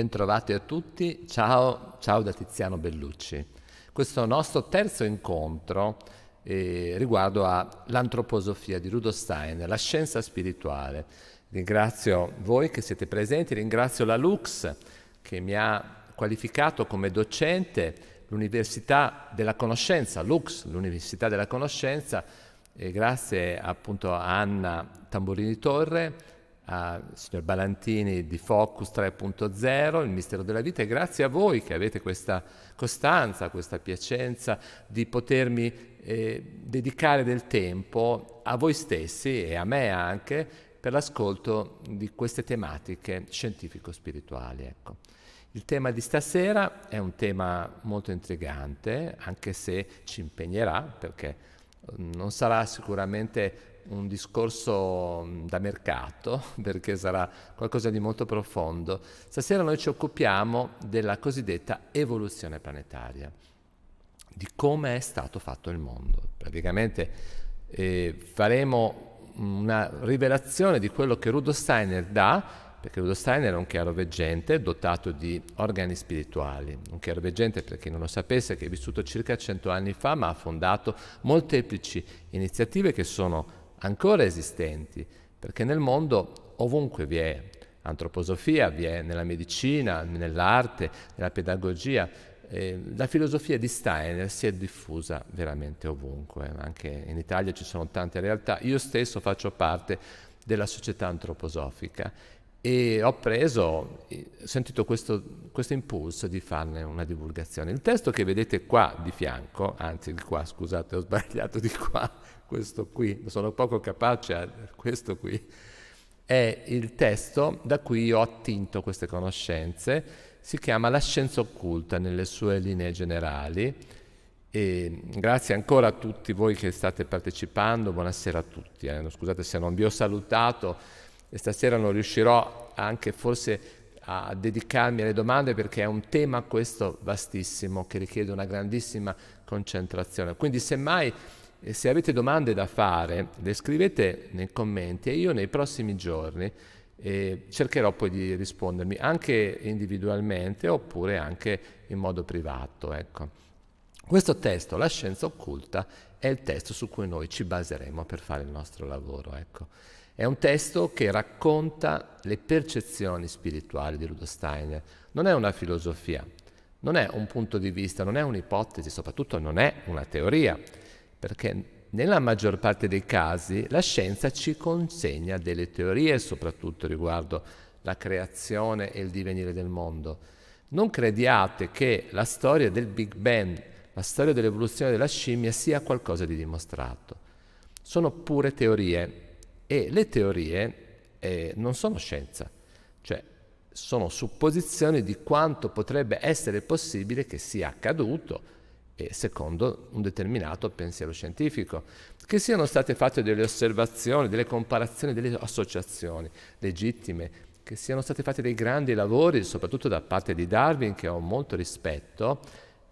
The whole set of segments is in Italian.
Bentrovati a tutti, ciao, ciao da Tiziano Bellucci. Questo nostro terzo incontro eh, riguardo all'antroposofia di Rudolf Stein, la scienza spirituale. Ringrazio voi che siete presenti, ringrazio la Lux che mi ha qualificato come docente, l'Università della Conoscenza, Lux, l'Università della Conoscenza, e grazie appunto a Anna Tamburini Torre a signor Balantini di Focus 3.0, il mistero della vita, e grazie a voi che avete questa costanza, questa piacenza di potermi eh, dedicare del tempo a voi stessi e a me anche per l'ascolto di queste tematiche scientifico-spirituali. Ecco. Il tema di stasera è un tema molto intrigante, anche se ci impegnerà, perché eh, non sarà sicuramente un discorso mm, da mercato, perché sarà qualcosa di molto profondo. Stasera noi ci occupiamo della cosiddetta evoluzione planetaria, di come è stato fatto il mondo. Praticamente eh, faremo una rivelazione di quello che Rudolf Steiner dà perché Rudolf Steiner è un chiaroveggente dotato di organi spirituali, un chiaroveggente per chi non lo sapesse che è vissuto circa 100 anni fa ma ha fondato molteplici iniziative che sono ancora esistenti, perché nel mondo ovunque vi è antroposofia, vi è nella medicina, nell'arte, nella pedagogia, eh, la filosofia di Steiner si è diffusa veramente ovunque, eh, anche in Italia ci sono tante realtà, io stesso faccio parte della società antroposofica e ho preso, ho sentito questo, questo, impulso di farne una divulgazione. Il testo che vedete qua di fianco, anzi di qua, scusate, ho sbagliato di qua, questo qui, sono poco capace a questo qui, è il testo da cui io ho attinto queste conoscenze, si chiama La scienza occulta nelle sue linee generali. E grazie ancora a tutti voi che state partecipando, buonasera a tutti. Eh. Scusate se non vi ho salutato, e stasera non riuscirò anche forse a dedicarmi alle domande perché è un tema questo vastissimo che richiede una grandissima concentrazione. Quindi semmai e se avete domande da fare, le scrivete nei commenti e io nei prossimi giorni eh, cercherò poi di rispondermi anche individualmente oppure anche in modo privato. Ecco. Questo testo, La scienza occulta, è il testo su cui noi ci baseremo per fare il nostro lavoro. Ecco. È un testo che racconta le percezioni spirituali di Rudolf Steiner, non è una filosofia, non è un punto di vista, non è un'ipotesi, soprattutto non è una teoria perché nella maggior parte dei casi la scienza ci consegna delle teorie, soprattutto riguardo la creazione e il divenire del mondo. Non crediate che la storia del Big Bang, la storia dell'evoluzione della scimmia sia qualcosa di dimostrato. Sono pure teorie e le teorie eh, non sono scienza, cioè sono supposizioni di quanto potrebbe essere possibile che sia accaduto e secondo un determinato pensiero scientifico, che siano state fatte delle osservazioni, delle comparazioni, delle associazioni legittime, che siano stati fatti dei grandi lavori, soprattutto da parte di Darwin, che ho molto rispetto,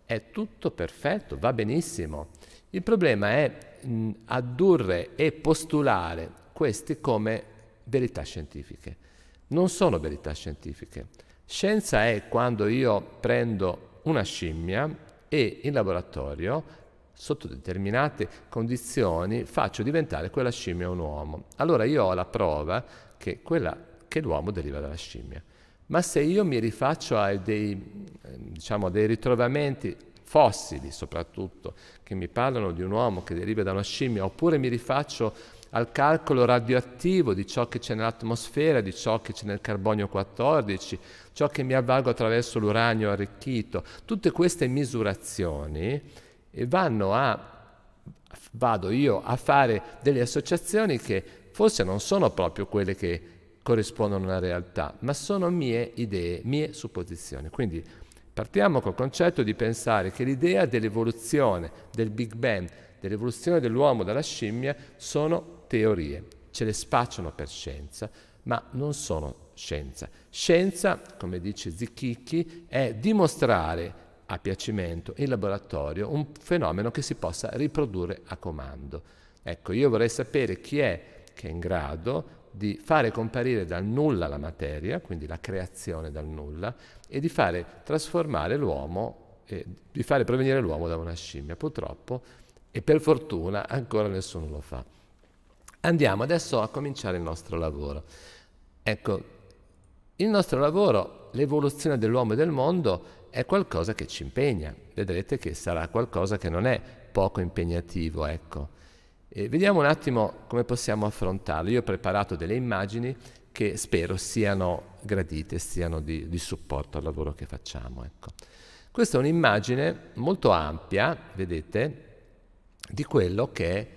è tutto perfetto, va benissimo. Il problema è mh, addurre e postulare questi come verità scientifiche. Non sono verità scientifiche. Scienza è quando io prendo una scimmia, e in laboratorio sotto determinate condizioni faccio diventare quella scimmia un uomo. Allora io ho la prova che, quella, che l'uomo deriva dalla scimmia. Ma se io mi rifaccio a dei, ehm, diciamo, a dei ritrovamenti fossili soprattutto, che mi parlano di un uomo che deriva da una scimmia, oppure mi rifaccio al calcolo radioattivo di ciò che c'è nell'atmosfera, di ciò che c'è nel carbonio 14, ciò che mi avvalgo attraverso l'uranio arricchito. Tutte queste misurazioni eh, vanno a vado io a fare delle associazioni che forse non sono proprio quelle che corrispondono alla realtà, ma sono mie idee, mie supposizioni. Quindi partiamo col concetto di pensare che l'idea dell'evoluzione, del Big Bang, dell'evoluzione dell'uomo dalla scimmia sono teorie, ce le spacciano per scienza, ma non sono scienza. Scienza, come dice Zichicchi, è dimostrare a piacimento in laboratorio un fenomeno che si possa riprodurre a comando. Ecco, io vorrei sapere chi è che è in grado di fare comparire dal nulla la materia, quindi la creazione dal nulla, e di fare trasformare l'uomo, eh, di fare provenire l'uomo da una scimmia. Purtroppo, e per fortuna, ancora nessuno lo fa. Andiamo adesso a cominciare il nostro lavoro. Ecco, il nostro lavoro, l'evoluzione dell'uomo e del mondo è qualcosa che ci impegna. Vedrete che sarà qualcosa che non è poco impegnativo, ecco. E vediamo un attimo come possiamo affrontarlo. Io ho preparato delle immagini che spero siano gradite, siano di, di supporto al lavoro che facciamo. Ecco. Questa è un'immagine molto ampia, vedete, di quello che è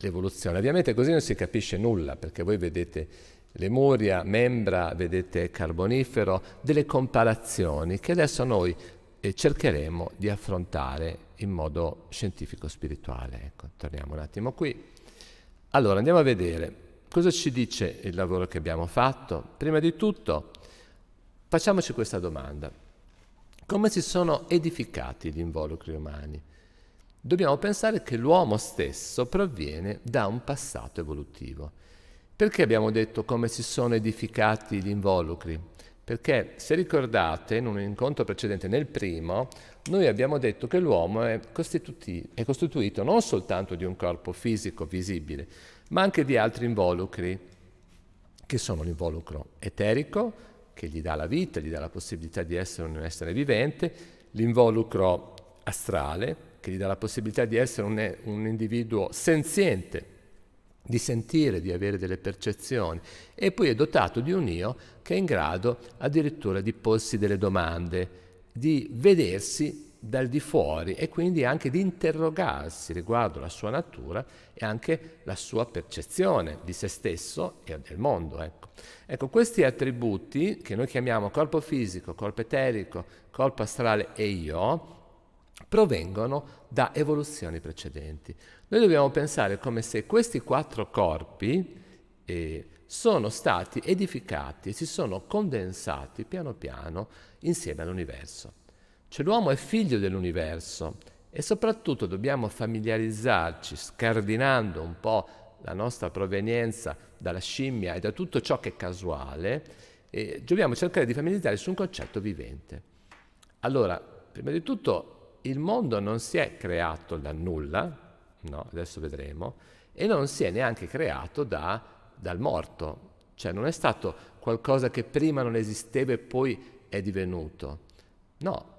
l'evoluzione. Ovviamente così non si capisce nulla, perché voi vedete Lemuria, Membra, vedete Carbonifero, delle comparazioni che adesso noi eh, cercheremo di affrontare in modo scientifico-spirituale. Ecco, torniamo un attimo qui. Allora, andiamo a vedere cosa ci dice il lavoro che abbiamo fatto. Prima di tutto, facciamoci questa domanda. Come si sono edificati gli involucri umani? dobbiamo pensare che l'uomo stesso proviene da un passato evolutivo. Perché abbiamo detto come si sono edificati gli involucri? Perché se ricordate in un incontro precedente, nel primo, noi abbiamo detto che l'uomo è, è costituito non soltanto di un corpo fisico visibile, ma anche di altri involucri, che sono l'involucro eterico, che gli dà la vita, gli dà la possibilità di essere un essere vivente, l'involucro astrale, che gli dà la possibilità di essere un, un individuo senziente, di sentire, di avere delle percezioni e poi è dotato di un io che è in grado addirittura di porsi delle domande, di vedersi dal di fuori e quindi anche di interrogarsi riguardo la sua natura e anche la sua percezione di se stesso e del mondo. Ecco. ecco, questi attributi che noi chiamiamo corpo fisico, corpo eterico, corpo astrale e io, provengono da evoluzioni precedenti. Noi dobbiamo pensare come se questi quattro corpi eh, sono stati edificati e si sono condensati piano piano insieme all'universo. Cioè l'uomo è figlio dell'universo e soprattutto dobbiamo familiarizzarci, scardinando un po' la nostra provenienza dalla scimmia e da tutto ciò che è casuale, eh, dobbiamo cercare di familiarizzarci su un concetto vivente. Allora, prima di tutto il mondo non si è creato da nulla, no? adesso vedremo, e non si è neanche creato da, dal morto, cioè non è stato qualcosa che prima non esisteva e poi è divenuto. No,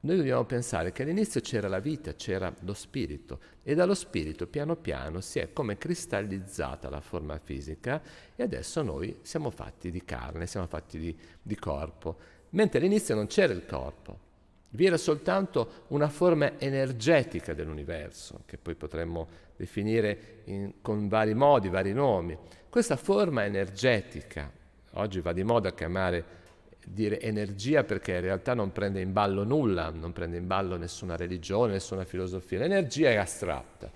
noi dobbiamo pensare che all'inizio c'era la vita, c'era lo spirito e dallo spirito piano piano si è come cristallizzata la forma fisica e adesso noi siamo fatti di carne, siamo fatti di, di corpo, mentre all'inizio non c'era il corpo. Vi era soltanto una forma energetica dell'universo, che poi potremmo definire in, con vari modi, vari nomi. Questa forma energetica, oggi va di moda chiamare dire energia perché in realtà non prende in ballo nulla, non prende in ballo nessuna religione, nessuna filosofia, l'energia è astratta.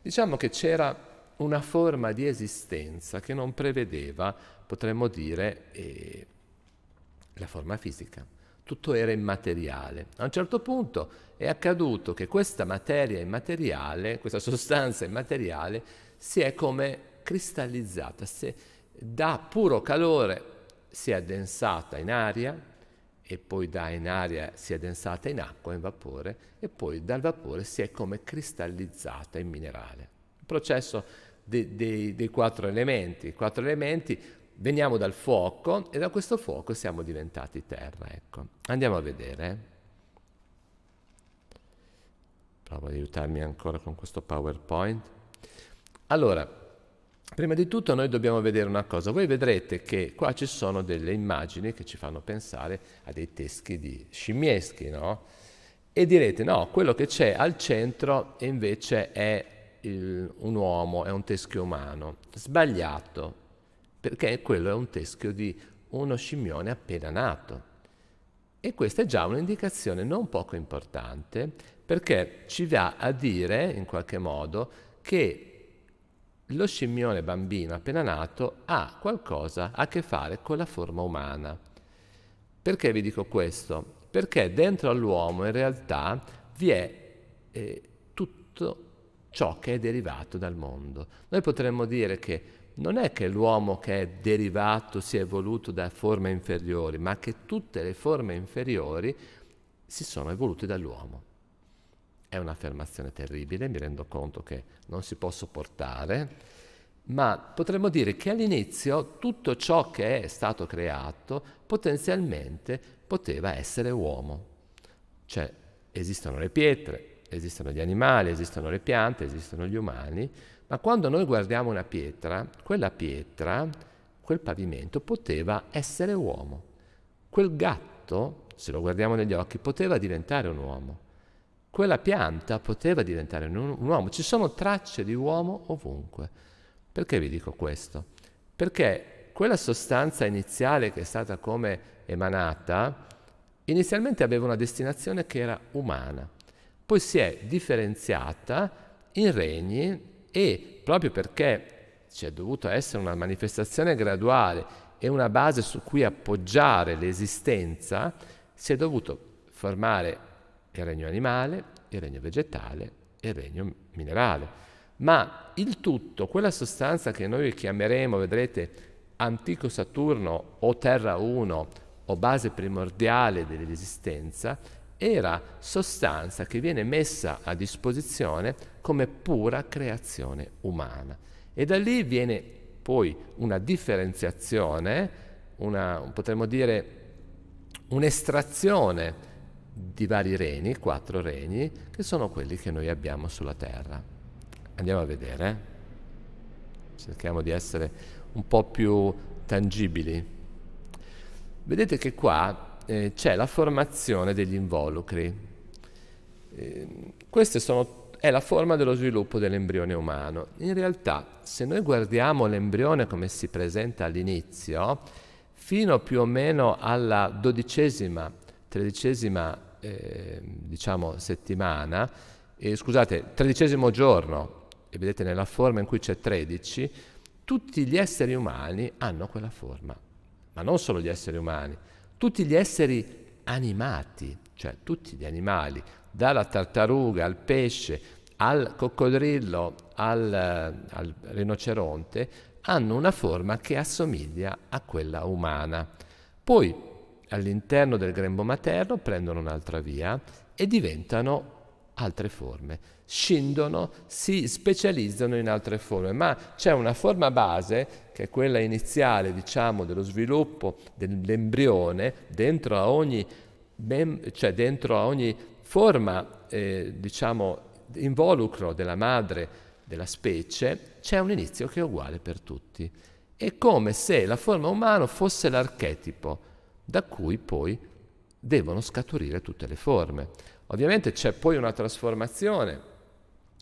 Diciamo che c'era una forma di esistenza che non prevedeva, potremmo dire, eh, la forma fisica tutto era immateriale. A un certo punto è accaduto che questa materia immateriale, questa sostanza immateriale, si è come cristallizzata, se da puro calore si è addensata in aria e poi da in aria si è addensata in acqua, in vapore, e poi dal vapore si è come cristallizzata in minerale. Il processo dei, dei, dei quattro elementi, i quattro elementi veniamo dal fuoco e da questo fuoco siamo diventati terra. Ecco. Andiamo a vedere. Provo ad aiutarmi ancora con questo PowerPoint. Allora, prima di tutto noi dobbiamo vedere una cosa. Voi vedrete che qua ci sono delle immagini che ci fanno pensare a dei teschi di scimmieschi, no? E direte, no, quello che c'è al centro invece è il, un uomo, è un teschio umano. Sbagliato, perché quello è un teschio di uno scimmione appena nato. E questa è già un'indicazione non poco importante perché ci va a dire in qualche modo che lo scimmione bambino appena nato ha qualcosa a che fare con la forma umana. Perché vi dico questo? Perché dentro all'uomo in realtà vi è eh, tutto ciò che è derivato dal mondo. Noi potremmo dire che non è che l'uomo che è derivato si è evoluto da forme inferiori, ma che tutte le forme inferiori si sono evolute dall'uomo. È un'affermazione terribile, mi rendo conto che non si può sopportare, ma potremmo dire che all'inizio tutto ciò che è stato creato potenzialmente poteva essere uomo. Cioè esistono le pietre, esistono gli animali, esistono le piante, esistono gli umani, ma quando noi guardiamo una pietra, quella pietra, quel pavimento poteva essere uomo. Quel gatto, se lo guardiamo negli occhi, poteva diventare un uomo. Quella pianta poteva diventare un, uomo. Ci sono tracce di uomo ovunque. Perché vi dico questo? Perché quella sostanza iniziale che è stata come emanata, inizialmente aveva una destinazione che era umana, poi si è differenziata in regni e proprio perché c'è dovuta essere una manifestazione graduale e una base su cui appoggiare l'esistenza, si è dovuto formare il regno animale, il regno vegetale e il regno minerale. Ma il tutto, quella sostanza che noi chiameremo, vedrete, antico Saturno o Terra 1 o base primordiale dell'esistenza, era sostanza che viene messa a disposizione come pura creazione umana. E da lì viene poi una differenziazione, una, potremmo dire un'estrazione di vari regni, quattro regni, che sono quelli che noi abbiamo sulla Terra. Andiamo a vedere. Cerchiamo di essere un po' più tangibili. Vedete che qua eh, c'è la formazione degli involucri. Eh, queste sono è la forma dello sviluppo dell'embrione umano. In realtà, se noi guardiamo l'embrione come si presenta all'inizio, fino più o meno alla dodicesima, tredicesima, eh, diciamo, settimana, eh, scusate, tredicesimo giorno, e vedete nella forma in cui c'è 13, tutti gli esseri umani hanno quella forma. Ma non solo gli esseri umani, tutti gli esseri animati, cioè tutti gli animali, dalla tartaruga al pesce, al coccodrillo, al, eh, al rinoceronte, hanno una forma che assomiglia a quella umana. Poi all'interno del grembo materno prendono un'altra via e diventano altre forme, scindono, si specializzano in altre forme, ma c'è una forma base che è quella iniziale, diciamo, dello sviluppo dell'embrione dentro a ogni, cioè dentro a ogni forma, eh, diciamo, involucro della madre della specie, c'è un inizio che è uguale per tutti. È come se la forma umana fosse l'archetipo da cui poi devono scaturire tutte le forme. Ovviamente c'è poi una trasformazione,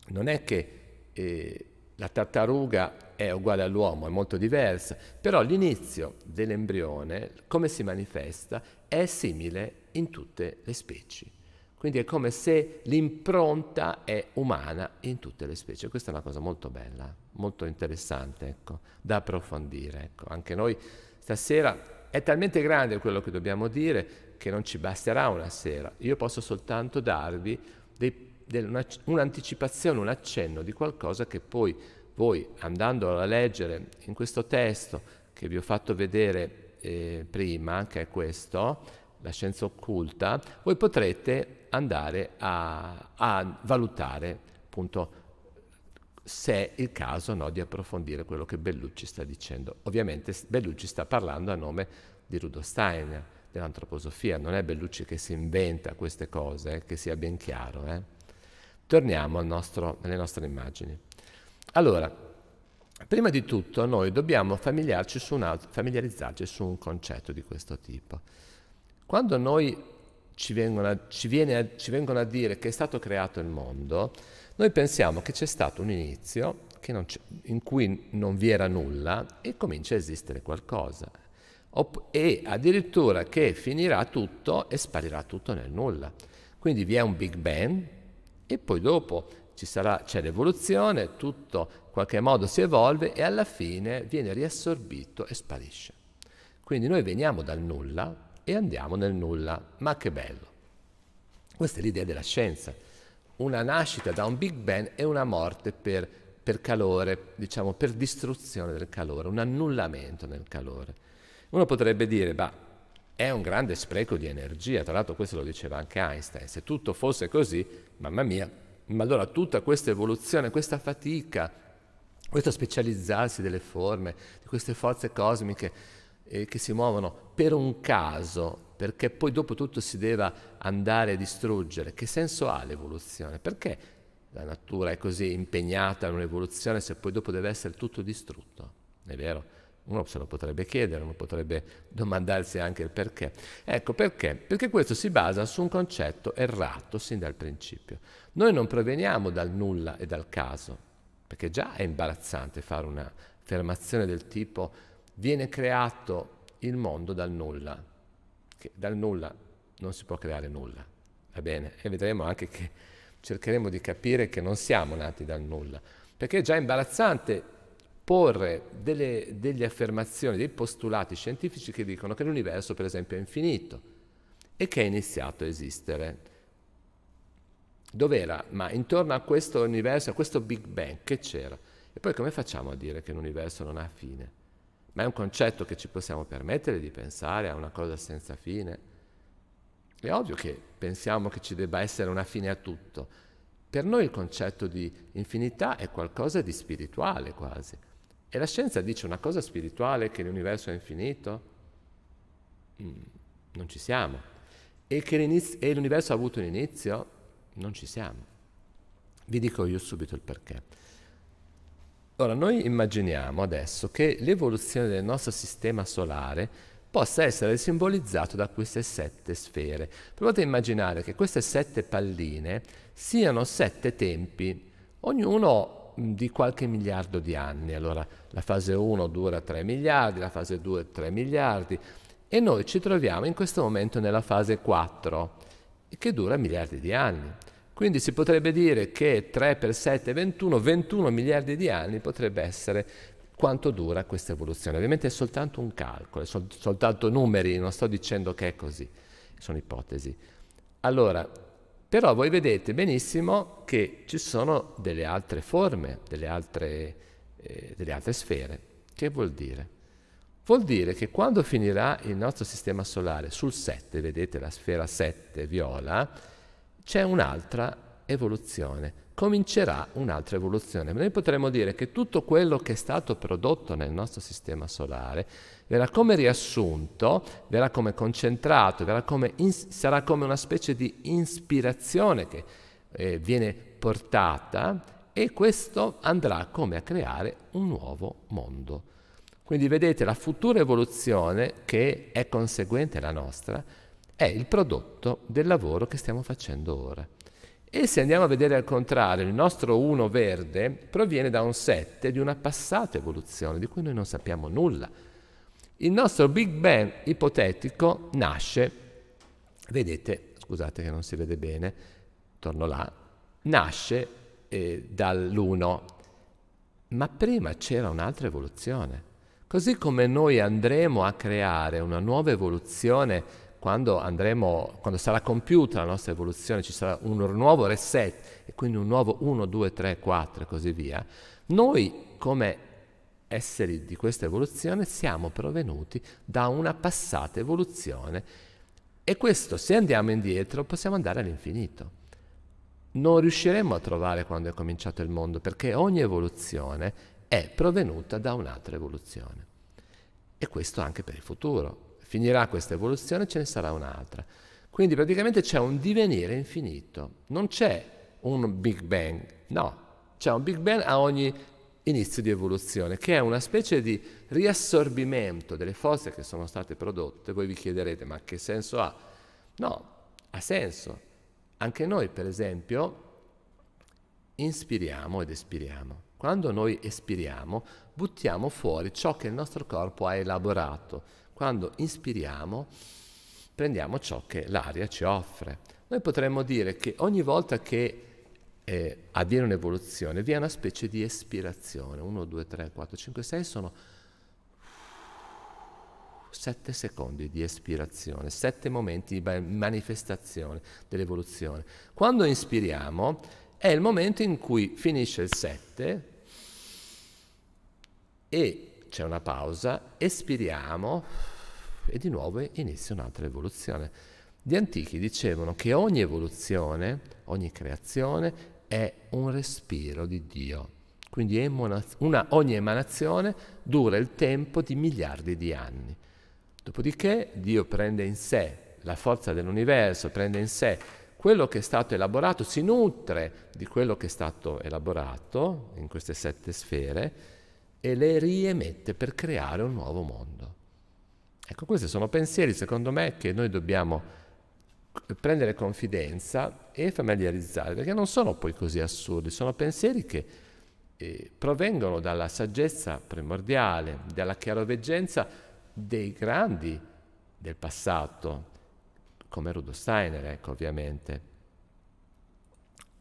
non è che eh, la tartaruga è uguale all'uomo, è molto diversa, però l'inizio dell'embrione, come si manifesta, è simile in tutte le specie. Quindi è come se l'impronta è umana in tutte le specie. Questa è una cosa molto bella, molto interessante, ecco, da approfondire. Ecco. Anche noi stasera è talmente grande quello che dobbiamo dire che non ci basterà una sera. Io posso soltanto darvi dei, del, una, un'anticipazione, un accenno di qualcosa che poi voi andando a leggere in questo testo che vi ho fatto vedere eh, prima, che è questo, la scienza occulta, voi potrete andare a, a valutare appunto se è il caso no, di approfondire quello che Bellucci sta dicendo. Ovviamente Bellucci sta parlando a nome di Rudolf Steiner, dell'antroposofia, non è Bellucci che si inventa queste cose, eh, che sia ben chiaro. Eh. Torniamo nostro, alle nostre immagini. Allora, prima di tutto noi dobbiamo familiarizzarci su un, altro, familiarizzarci su un concetto di questo tipo. Quando noi ci vengono, a, ci, a, ci vengono a dire che è stato creato il mondo, noi pensiamo che c'è stato un inizio in cui non vi era nulla e comincia a esistere qualcosa. Op- e addirittura che finirà tutto e sparirà tutto nel nulla. Quindi vi è un Big Bang e poi dopo sarà, c'è l'evoluzione, tutto in qualche modo si evolve e alla fine viene riassorbito e sparisce. Quindi noi veniamo dal nulla e andiamo nel nulla. Ma che bello! Questa è l'idea della scienza. Una nascita da un Big Bang e una morte per, per calore, diciamo per distruzione del calore, un annullamento nel calore. Uno potrebbe dire, bah, è un grande spreco di energia, tra l'altro questo lo diceva anche Einstein, se tutto fosse così, mamma mia, ma allora tutta questa evoluzione, questa fatica, questo specializzarsi delle forme, di queste forze cosmiche, eh, che si muovono per un caso, perché poi dopo tutto si deve andare a distruggere, che senso ha l'evoluzione? Perché la natura è così impegnata in un'evoluzione se poi dopo deve essere tutto distrutto? È vero? Uno se lo potrebbe chiedere, uno potrebbe domandarsi anche il perché. Ecco perché? Perché questo si basa su un concetto errato sin dal principio. Noi non proveniamo dal nulla e dal caso, perché già è imbarazzante fare un'affermazione del tipo viene creato il mondo dal nulla, che dal nulla non si può creare nulla, va bene? E vedremo anche che cercheremo di capire che non siamo nati dal nulla, perché è già imbarazzante porre delle, delle affermazioni, dei postulati scientifici che dicono che l'universo per esempio è infinito e che è iniziato a esistere. Dov'era? Ma intorno a questo universo, a questo Big Bang, che c'era? E poi come facciamo a dire che l'universo non ha fine? Ma è un concetto che ci possiamo permettere di pensare a una cosa senza fine? È ovvio che pensiamo che ci debba essere una fine a tutto. Per noi il concetto di infinità è qualcosa di spirituale quasi. E la scienza dice una cosa spirituale che l'universo è infinito? Mm, non ci siamo. E che e l'universo ha avuto un inizio? Non ci siamo. Vi dico io subito il perché. Allora, noi immaginiamo adesso che l'evoluzione del nostro sistema solare possa essere simbolizzato da queste sette sfere. Provate a immaginare che queste sette palline siano sette tempi, ognuno mm, di qualche miliardo di anni. Allora, la fase 1 dura 3 miliardi, la fase 2 3 miliardi e noi ci troviamo in questo momento nella fase 4 che dura miliardi di anni. Quindi si potrebbe dire che 3 per 7 è 21, 21 miliardi di anni potrebbe essere quanto dura questa evoluzione. Ovviamente è soltanto un calcolo, è sol- soltanto numeri, non sto dicendo che è così, sono ipotesi. Allora, però voi vedete benissimo che ci sono delle altre forme, delle altre, eh, delle altre sfere. Che vuol dire? Vuol dire che quando finirà il nostro sistema solare sul 7, vedete la sfera 7 viola, c'è un'altra evoluzione, comincerà un'altra evoluzione. Noi potremmo dire che tutto quello che è stato prodotto nel nostro sistema solare verrà come riassunto, verrà come concentrato, verrà come ins- sarà come una specie di ispirazione che eh, viene portata e questo andrà come a creare un nuovo mondo. Quindi vedete la futura evoluzione che è conseguente alla nostra, è il prodotto del lavoro che stiamo facendo ora. E se andiamo a vedere al contrario, il nostro 1 verde proviene da un 7 di una passata evoluzione di cui noi non sappiamo nulla. Il nostro Big Bang ipotetico nasce, vedete, scusate che non si vede bene, torno là, nasce eh, dall'1, ma prima c'era un'altra evoluzione. Così come noi andremo a creare una nuova evoluzione quando, andremo, quando sarà compiuta la nostra evoluzione, ci sarà un nuovo reset e quindi un nuovo 1, 2, 3, 4 e così via, noi come esseri di questa evoluzione siamo provenuti da una passata evoluzione e questo, se andiamo indietro, possiamo andare all'infinito. Non riusciremo a trovare quando è cominciato il mondo, perché ogni evoluzione è provenuta da un'altra evoluzione. E questo anche per il futuro finirà questa evoluzione e ce ne sarà un'altra. Quindi praticamente c'è un divenire infinito, non c'è un Big Bang, no, c'è un Big Bang a ogni inizio di evoluzione, che è una specie di riassorbimento delle forze che sono state prodotte. Voi vi chiederete, ma che senso ha? No, ha senso. Anche noi, per esempio, inspiriamo ed espiriamo. Quando noi espiriamo, buttiamo fuori ciò che il nostro corpo ha elaborato quando inspiriamo, prendiamo ciò che l'aria ci offre. Noi potremmo dire che ogni volta che eh, avviene un'evoluzione, vi è una specie di espirazione. 1, 2, 3, 4, 5, 6 sono 7 secondi di espirazione, 7 momenti di manifestazione dell'evoluzione. Quando inspiriamo è il momento in cui finisce il 7 e c'è una pausa, espiriamo e di nuovo inizia un'altra evoluzione. Gli antichi dicevano che ogni evoluzione, ogni creazione è un respiro di Dio. Quindi una, ogni emanazione dura il tempo di miliardi di anni. Dopodiché Dio prende in sé la forza dell'universo, prende in sé quello che è stato elaborato, si nutre di quello che è stato elaborato in queste sette sfere e le riemette per creare un nuovo mondo. Ecco, questi sono pensieri, secondo me, che noi dobbiamo prendere confidenza e familiarizzare, perché non sono poi così assurdi, sono pensieri che eh, provengono dalla saggezza primordiale, dalla chiaroveggenza dei grandi del passato, come Rudolf Steiner, ecco, ovviamente,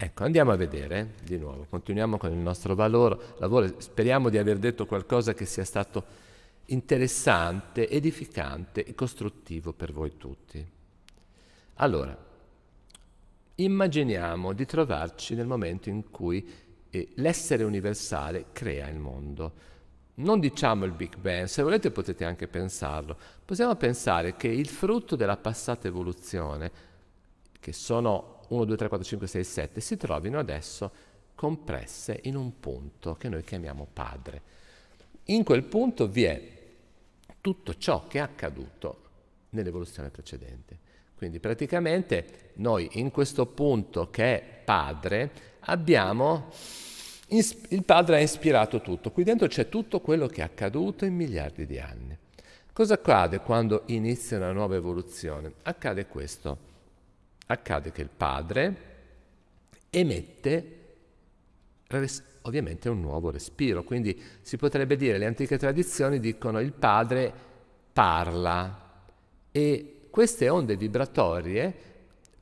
Ecco, andiamo a vedere di nuovo, continuiamo con il nostro valore, lavoro, speriamo di aver detto qualcosa che sia stato interessante, edificante e costruttivo per voi tutti. Allora, immaginiamo di trovarci nel momento in cui eh, l'essere universale crea il mondo. Non diciamo il Big Bang, se volete potete anche pensarlo, possiamo pensare che il frutto della passata evoluzione, che sono 1, 2, 3, 4, 5, 6, 7 si trovino adesso compresse in un punto che noi chiamiamo padre. In quel punto vi è tutto ciò che è accaduto nell'evoluzione precedente. Quindi praticamente noi in questo punto che è padre abbiamo il padre ha ispirato tutto, qui dentro c'è tutto quello che è accaduto in miliardi di anni. Cosa accade quando inizia una nuova evoluzione? Accade questo accade che il padre emette ovviamente un nuovo respiro, quindi si potrebbe dire, le antiche tradizioni dicono il padre parla e queste onde vibratorie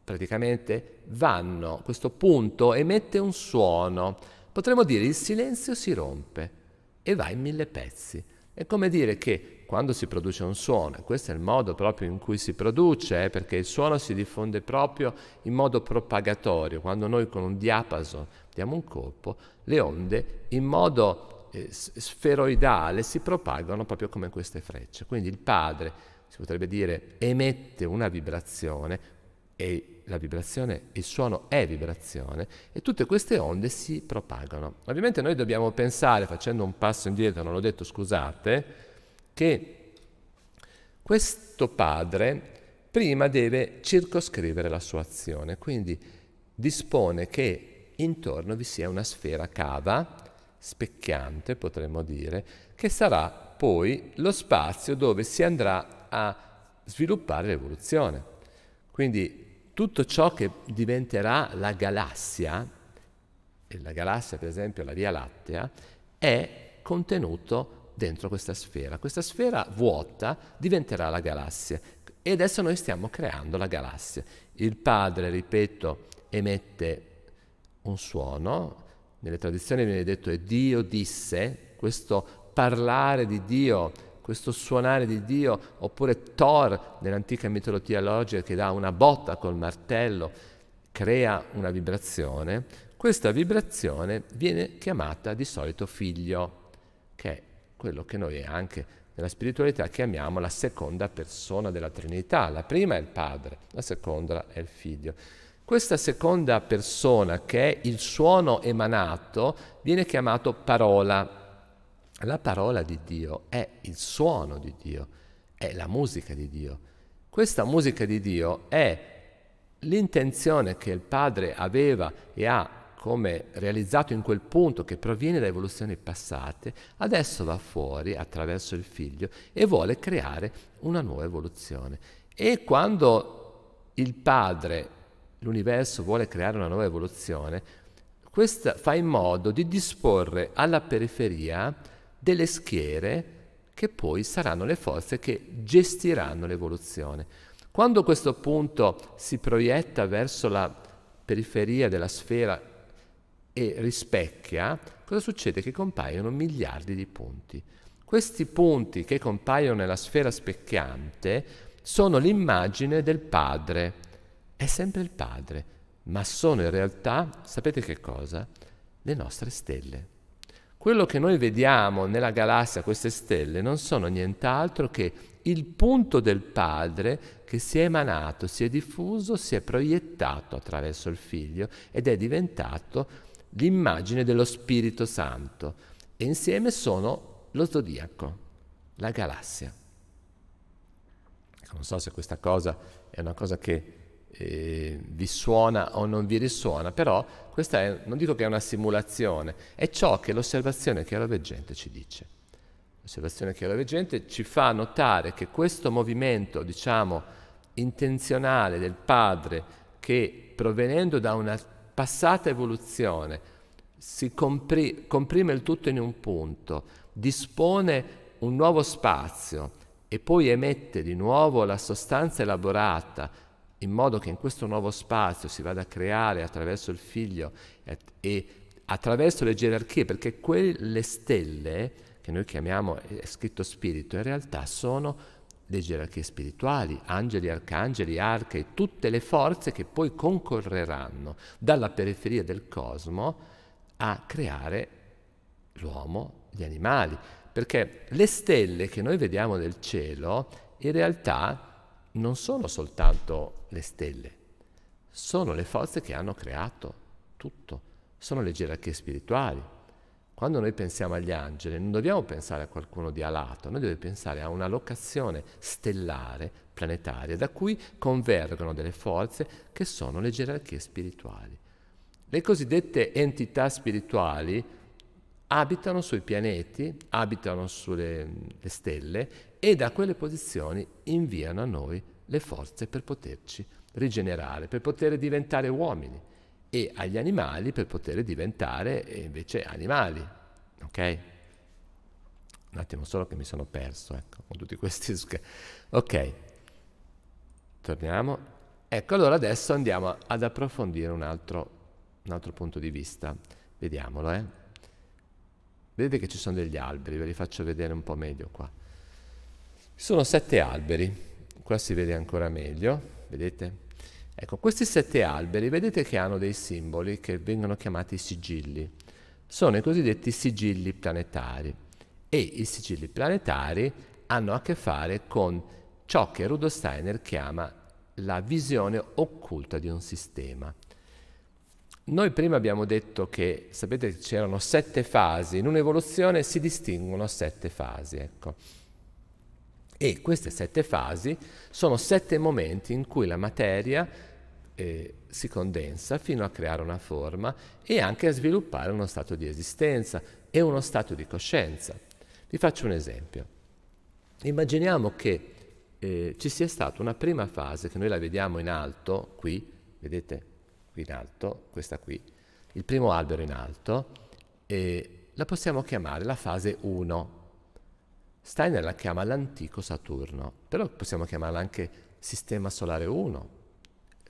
praticamente vanno, questo punto emette un suono, potremmo dire il silenzio si rompe e va in mille pezzi. È come dire che quando si produce un suono, questo è il modo proprio in cui si produce, eh, perché il suono si diffonde proprio in modo propagatorio, quando noi con un diapason diamo un colpo, le onde in modo eh, sferoidale si propagano proprio come queste frecce. Quindi il padre, si potrebbe dire, emette una vibrazione e la vibrazione, il suono è vibrazione e tutte queste onde si propagano. Ovviamente noi dobbiamo pensare, facendo un passo indietro, non l'ho detto, scusate, che questo padre prima deve circoscrivere la sua azione, quindi dispone che intorno vi sia una sfera cava, specchiante potremmo dire, che sarà poi lo spazio dove si andrà a sviluppare l'evoluzione. Quindi tutto ciò che diventerà la galassia, e la galassia per esempio la Via Lattea, è contenuto dentro questa sfera. Questa sfera vuota diventerà la galassia e adesso noi stiamo creando la galassia. Il padre, ripeto, emette un suono, nelle tradizioni viene detto è Dio disse, questo parlare di Dio, questo suonare di Dio, oppure Thor nell'antica mitologia logica che dà una botta col martello, crea una vibrazione, questa vibrazione viene chiamata di solito figlio quello che noi anche nella spiritualità chiamiamo la seconda persona della Trinità. La prima è il Padre, la seconda è il Figlio. Questa seconda persona, che è il suono emanato, viene chiamato parola. La parola di Dio è il suono di Dio, è la musica di Dio. Questa musica di Dio è l'intenzione che il Padre aveva e ha come realizzato in quel punto che proviene da evoluzioni passate, adesso va fuori attraverso il figlio e vuole creare una nuova evoluzione. E quando il padre, l'universo, vuole creare una nuova evoluzione, questa fa in modo di disporre alla periferia delle schiere che poi saranno le forze che gestiranno l'evoluzione. Quando questo punto si proietta verso la periferia della sfera e rispecchia, cosa succede? Che compaiono miliardi di punti. Questi punti che compaiono nella sfera specchiante sono l'immagine del padre. È sempre il padre, ma sono in realtà, sapete che cosa? Le nostre stelle. Quello che noi vediamo nella galassia, queste stelle, non sono nient'altro che il punto del Padre che si è emanato, si è diffuso, si è proiettato attraverso il Figlio ed è diventato l'immagine dello Spirito Santo e insieme sono lo zodiaco, la galassia. Ecco, non so se questa cosa è una cosa che eh, vi suona o non vi risuona, però questa è, non dico che è una simulazione, è ciò che l'osservazione chiaroveggente ci dice. L'osservazione chiaroveggente ci fa notare che questo movimento, diciamo, intenzionale del padre che provenendo da una passata evoluzione si compri- comprime il tutto in un punto, dispone un nuovo spazio e poi emette di nuovo la sostanza elaborata in modo che in questo nuovo spazio si vada a creare attraverso il figlio e, e attraverso le gerarchie, perché quelle stelle che noi chiamiamo, scritto spirito, in realtà sono le gerarchie spirituali, angeli, arcangeli, arche, tutte le forze che poi concorreranno dalla periferia del cosmo a creare l'uomo, gli animali. Perché le stelle che noi vediamo nel cielo in realtà non sono soltanto le stelle, sono le forze che hanno creato tutto, sono le gerarchie spirituali, quando noi pensiamo agli angeli, non dobbiamo pensare a qualcuno di alato, noi dobbiamo pensare a una locazione stellare, planetaria, da cui convergono delle forze che sono le gerarchie spirituali. Le cosiddette entità spirituali abitano sui pianeti, abitano sulle stelle e da quelle posizioni inviano a noi le forze per poterci rigenerare, per poter diventare uomini e agli animali per poter diventare eh, invece animali. Ok? Un attimo solo che mi sono perso, ecco, con tutti questi... Ok, torniamo. Ecco, allora adesso andiamo ad approfondire un altro, un altro punto di vista. Vediamolo, eh. Vedete che ci sono degli alberi, ve li faccio vedere un po' meglio qua. Ci sono sette alberi, qua si vede ancora meglio, vedete? Ecco, questi sette alberi vedete che hanno dei simboli che vengono chiamati sigilli. Sono i cosiddetti sigilli planetari e i sigilli planetari hanno a che fare con ciò che Rudolf Steiner chiama la visione occulta di un sistema. Noi prima abbiamo detto che, sapete, c'erano sette fasi, in un'evoluzione si distinguono sette fasi, ecco. E queste sette fasi sono sette momenti in cui la materia eh, si condensa fino a creare una forma e anche a sviluppare uno stato di esistenza e uno stato di coscienza. Vi faccio un esempio. Immaginiamo che eh, ci sia stata una prima fase, che noi la vediamo in alto, qui, vedete qui in alto, questa qui, il primo albero in alto, e la possiamo chiamare la fase 1. Steiner la chiama l'antico Saturno, però possiamo chiamarla anche sistema solare 1,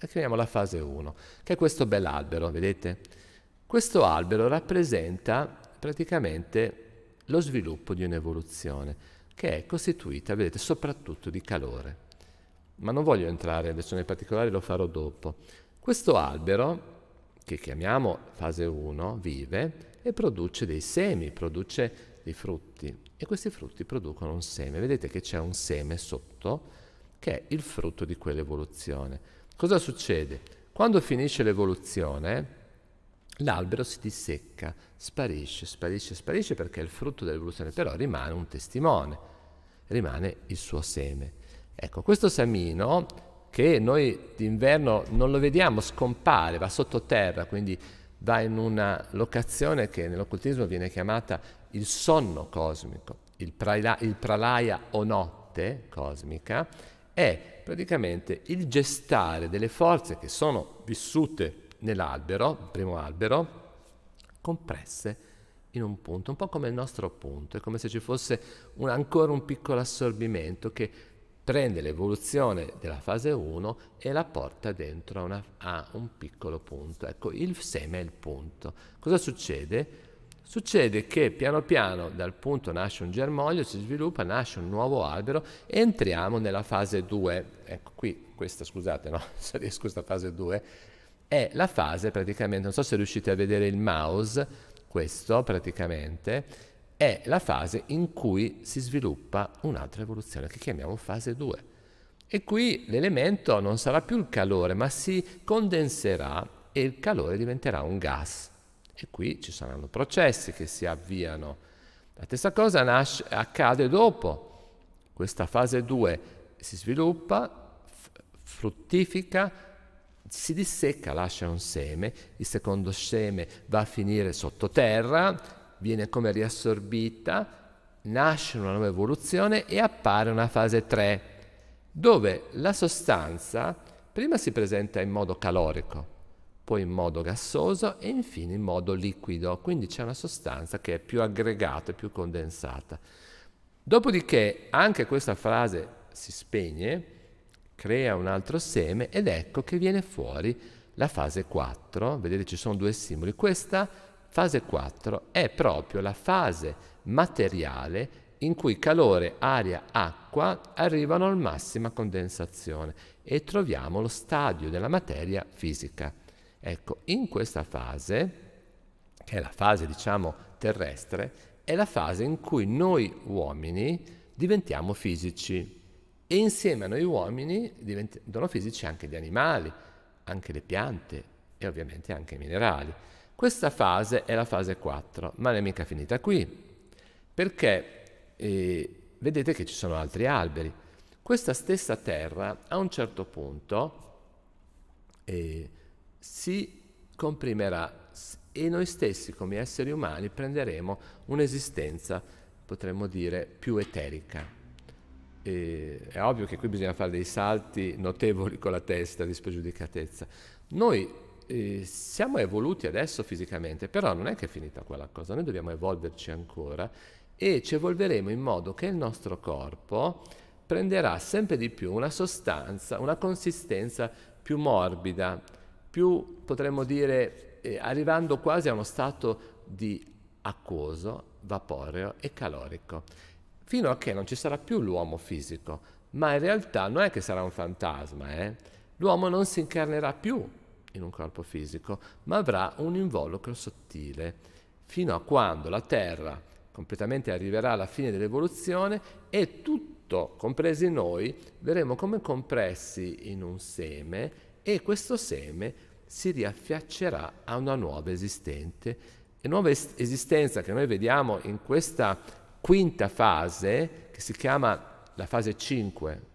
la chiamiamo la fase 1, che è questo bell'albero, vedete? Questo albero rappresenta praticamente lo sviluppo di un'evoluzione che è costituita, vedete, soprattutto di calore. Ma non voglio entrare adesso nei particolari, lo farò dopo. Questo albero, che chiamiamo fase 1, vive e produce dei semi, produce dei frutti e questi frutti producono un seme. Vedete che c'è un seme sotto che è il frutto di quell'evoluzione. Cosa succede? Quando finisce l'evoluzione, l'albero si dissecca, sparisce, sparisce, sparisce perché è il frutto dell'evoluzione, però rimane un testimone, rimane il suo seme. Ecco, questo semino che noi d'inverno non lo vediamo, scompare, va sottoterra, quindi va in una locazione che nell'occultismo viene chiamata il sonno cosmico, il, prala- il pralaya o notte cosmica, è praticamente il gestare delle forze che sono vissute nell'albero, il primo albero, compresse in un punto, un po' come il nostro punto, è come se ci fosse un, ancora un piccolo assorbimento che prende l'evoluzione della fase 1 e la porta dentro una, a un piccolo punto. Ecco, il seme è il punto. Cosa succede? Succede che piano piano dal punto nasce un germoglio, si sviluppa, nasce un nuovo albero e entriamo nella fase 2. Ecco qui, questa scusate, no, riesco questa fase 2 è la fase praticamente, non so se riuscite a vedere il mouse, questo praticamente è la fase in cui si sviluppa un'altra evoluzione che chiamiamo fase 2. E qui l'elemento non sarà più il calore, ma si condenserà e il calore diventerà un gas e qui ci saranno processi che si avviano. La stessa cosa nasce, accade dopo. Questa fase 2 si sviluppa, fruttifica, si dissecca, lascia un seme, il secondo seme va a finire sottoterra, viene come riassorbita, nasce una nuova evoluzione e appare una fase 3, dove la sostanza prima si presenta in modo calorico, poi in modo gassoso e infine in modo liquido, quindi c'è una sostanza che è più aggregata, e più condensata. Dopodiché anche questa frase si spegne, crea un altro seme ed ecco che viene fuori la fase 4, vedete ci sono due simboli, questa fase 4 è proprio la fase materiale in cui calore, aria, acqua arrivano al massima condensazione e troviamo lo stadio della materia fisica. Ecco, in questa fase, che è la fase diciamo terrestre, è la fase in cui noi uomini diventiamo fisici e insieme a noi uomini diventano fisici anche gli animali, anche le piante e ovviamente anche i minerali. Questa fase è la fase 4, ma non è mica finita qui, perché eh, vedete che ci sono altri alberi. Questa stessa terra a un certo punto eh, si comprimerà e noi stessi come esseri umani prenderemo un'esistenza, potremmo dire, più eterica. E è ovvio che qui bisogna fare dei salti notevoli con la testa di spregiudicatezza. Noi eh, siamo evoluti adesso fisicamente, però non è che è finita quella cosa, noi dobbiamo evolverci ancora e ci evolveremo in modo che il nostro corpo prenderà sempre di più una sostanza, una consistenza più morbida, più potremmo dire eh, arrivando quasi a uno stato di acquoso, vaporeo e calorico, fino a che non ci sarà più l'uomo fisico, ma in realtà non è che sarà un fantasma, eh? l'uomo non si incarnerà più in un corpo fisico, ma avrà un involucro sottile, fino a quando la Terra completamente arriverà alla fine dell'evoluzione e tutto, compresi noi, verremo come compressi in un seme e questo seme si riaffiaccerà a una nuova esistente. E nuova es- esistenza che noi vediamo in questa quinta fase, che si chiama la fase 5,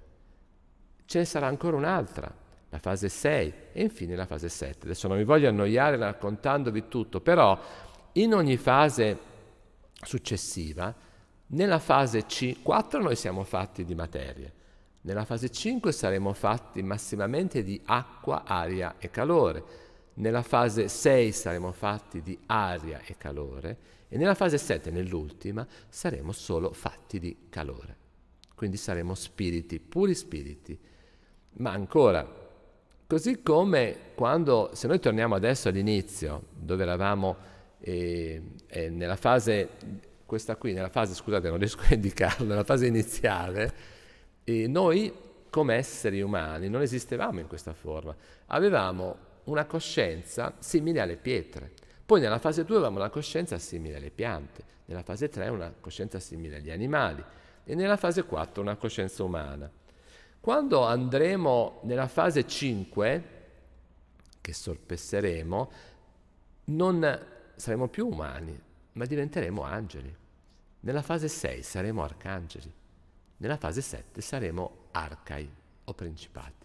ce ne sarà ancora un'altra, la fase 6 e infine la fase 7. Adesso non mi voglio annoiare raccontandovi tutto, però in ogni fase successiva, nella fase C4 noi siamo fatti di materie, nella fase 5 saremo fatti massimamente di acqua, aria e calore. Nella fase 6 saremo fatti di aria e calore e nella fase 7, nell'ultima, saremo solo fatti di calore. Quindi saremo spiriti, puri spiriti. Ma ancora, così come quando, se noi torniamo adesso all'inizio, dove eravamo eh, eh, nella fase, questa qui, nella fase, scusate non riesco a indicarlo, nella fase iniziale, e noi, come esseri umani, non esistevamo in questa forma. Avevamo una coscienza simile alle pietre. Poi nella fase 2 avevamo una coscienza simile alle piante, nella fase 3 una coscienza simile agli animali e nella fase 4 una coscienza umana. Quando andremo nella fase 5, che sorpasseremo, non saremo più umani, ma diventeremo angeli. Nella fase 6 saremo arcangeli. Nella fase 7 saremo arcai o principati.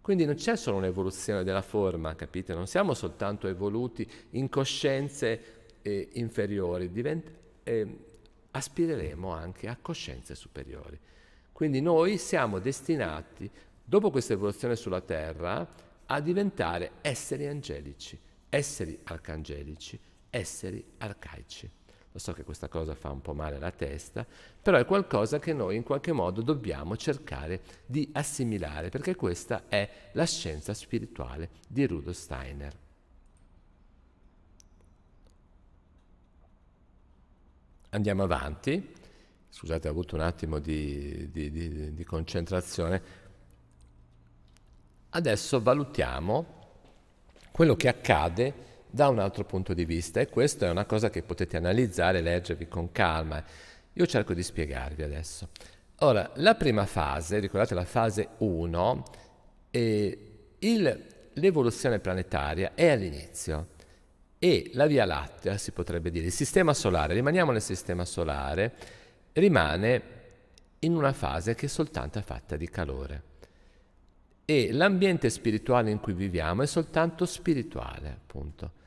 Quindi non c'è solo un'evoluzione della forma, capite? Non siamo soltanto evoluti in coscienze eh, inferiori, divent- eh, aspireremo anche a coscienze superiori. Quindi noi siamo destinati, dopo questa evoluzione sulla Terra, a diventare esseri angelici, esseri arcangelici, esseri arcaici. Lo so che questa cosa fa un po' male alla testa, però è qualcosa che noi in qualche modo dobbiamo cercare di assimilare, perché questa è la scienza spirituale di Rudolf Steiner. Andiamo avanti. Scusate, ho avuto un attimo di, di, di, di concentrazione. Adesso valutiamo quello che accade da un altro punto di vista e questa è una cosa che potete analizzare e leggervi con calma. Io cerco di spiegarvi adesso. Ora, la prima fase, ricordate la fase 1, l'evoluzione planetaria è all'inizio e la Via Lattea, si potrebbe dire, il sistema solare, rimaniamo nel sistema solare, rimane in una fase che è soltanto fatta di calore. E l'ambiente spirituale in cui viviamo è soltanto spirituale, appunto.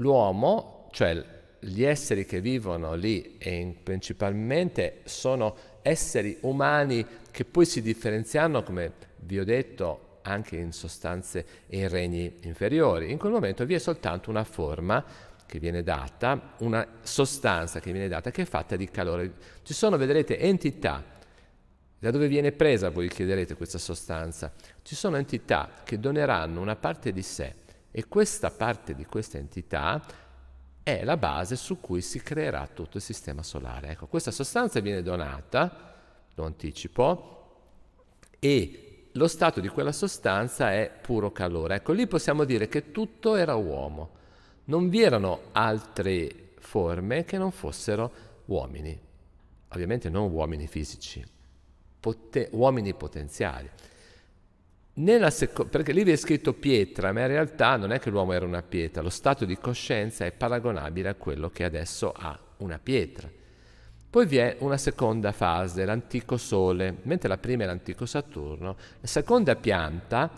L'uomo, cioè gli esseri che vivono lì e principalmente sono esseri umani che poi si differenziano, come vi ho detto, anche in sostanze e in regni inferiori. In quel momento vi è soltanto una forma che viene data, una sostanza che viene data che è fatta di calore. Ci sono, vedrete, entità. Da dove viene presa, voi chiederete, questa sostanza? Ci sono entità che doneranno una parte di sé e questa parte di questa entità è la base su cui si creerà tutto il sistema solare. Ecco, questa sostanza viene donata, lo anticipo, e lo stato di quella sostanza è puro calore. Ecco, lì possiamo dire che tutto era uomo. Non vi erano altre forme che non fossero uomini. Ovviamente non uomini fisici, pote- uomini potenziali. Seco- perché lì vi è scritto pietra, ma in realtà non è che l'uomo era una pietra, lo stato di coscienza è paragonabile a quello che adesso ha una pietra. Poi vi è una seconda fase, l'antico Sole, mentre la prima è l'antico Saturno, la seconda pianta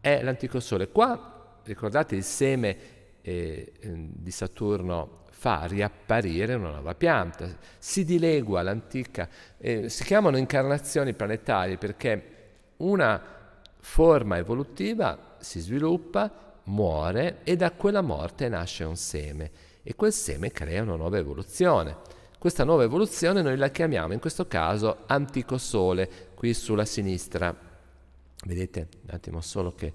è l'antico Sole. Qua ricordate il seme eh, ehm, di Saturno fa riapparire una nuova pianta, si dilegua l'antica, eh, si chiamano incarnazioni planetarie perché una forma evolutiva si sviluppa, muore e da quella morte nasce un seme e quel seme crea una nuova evoluzione. Questa nuova evoluzione noi la chiamiamo in questo caso antico sole, qui sulla sinistra. Vedete, un attimo solo che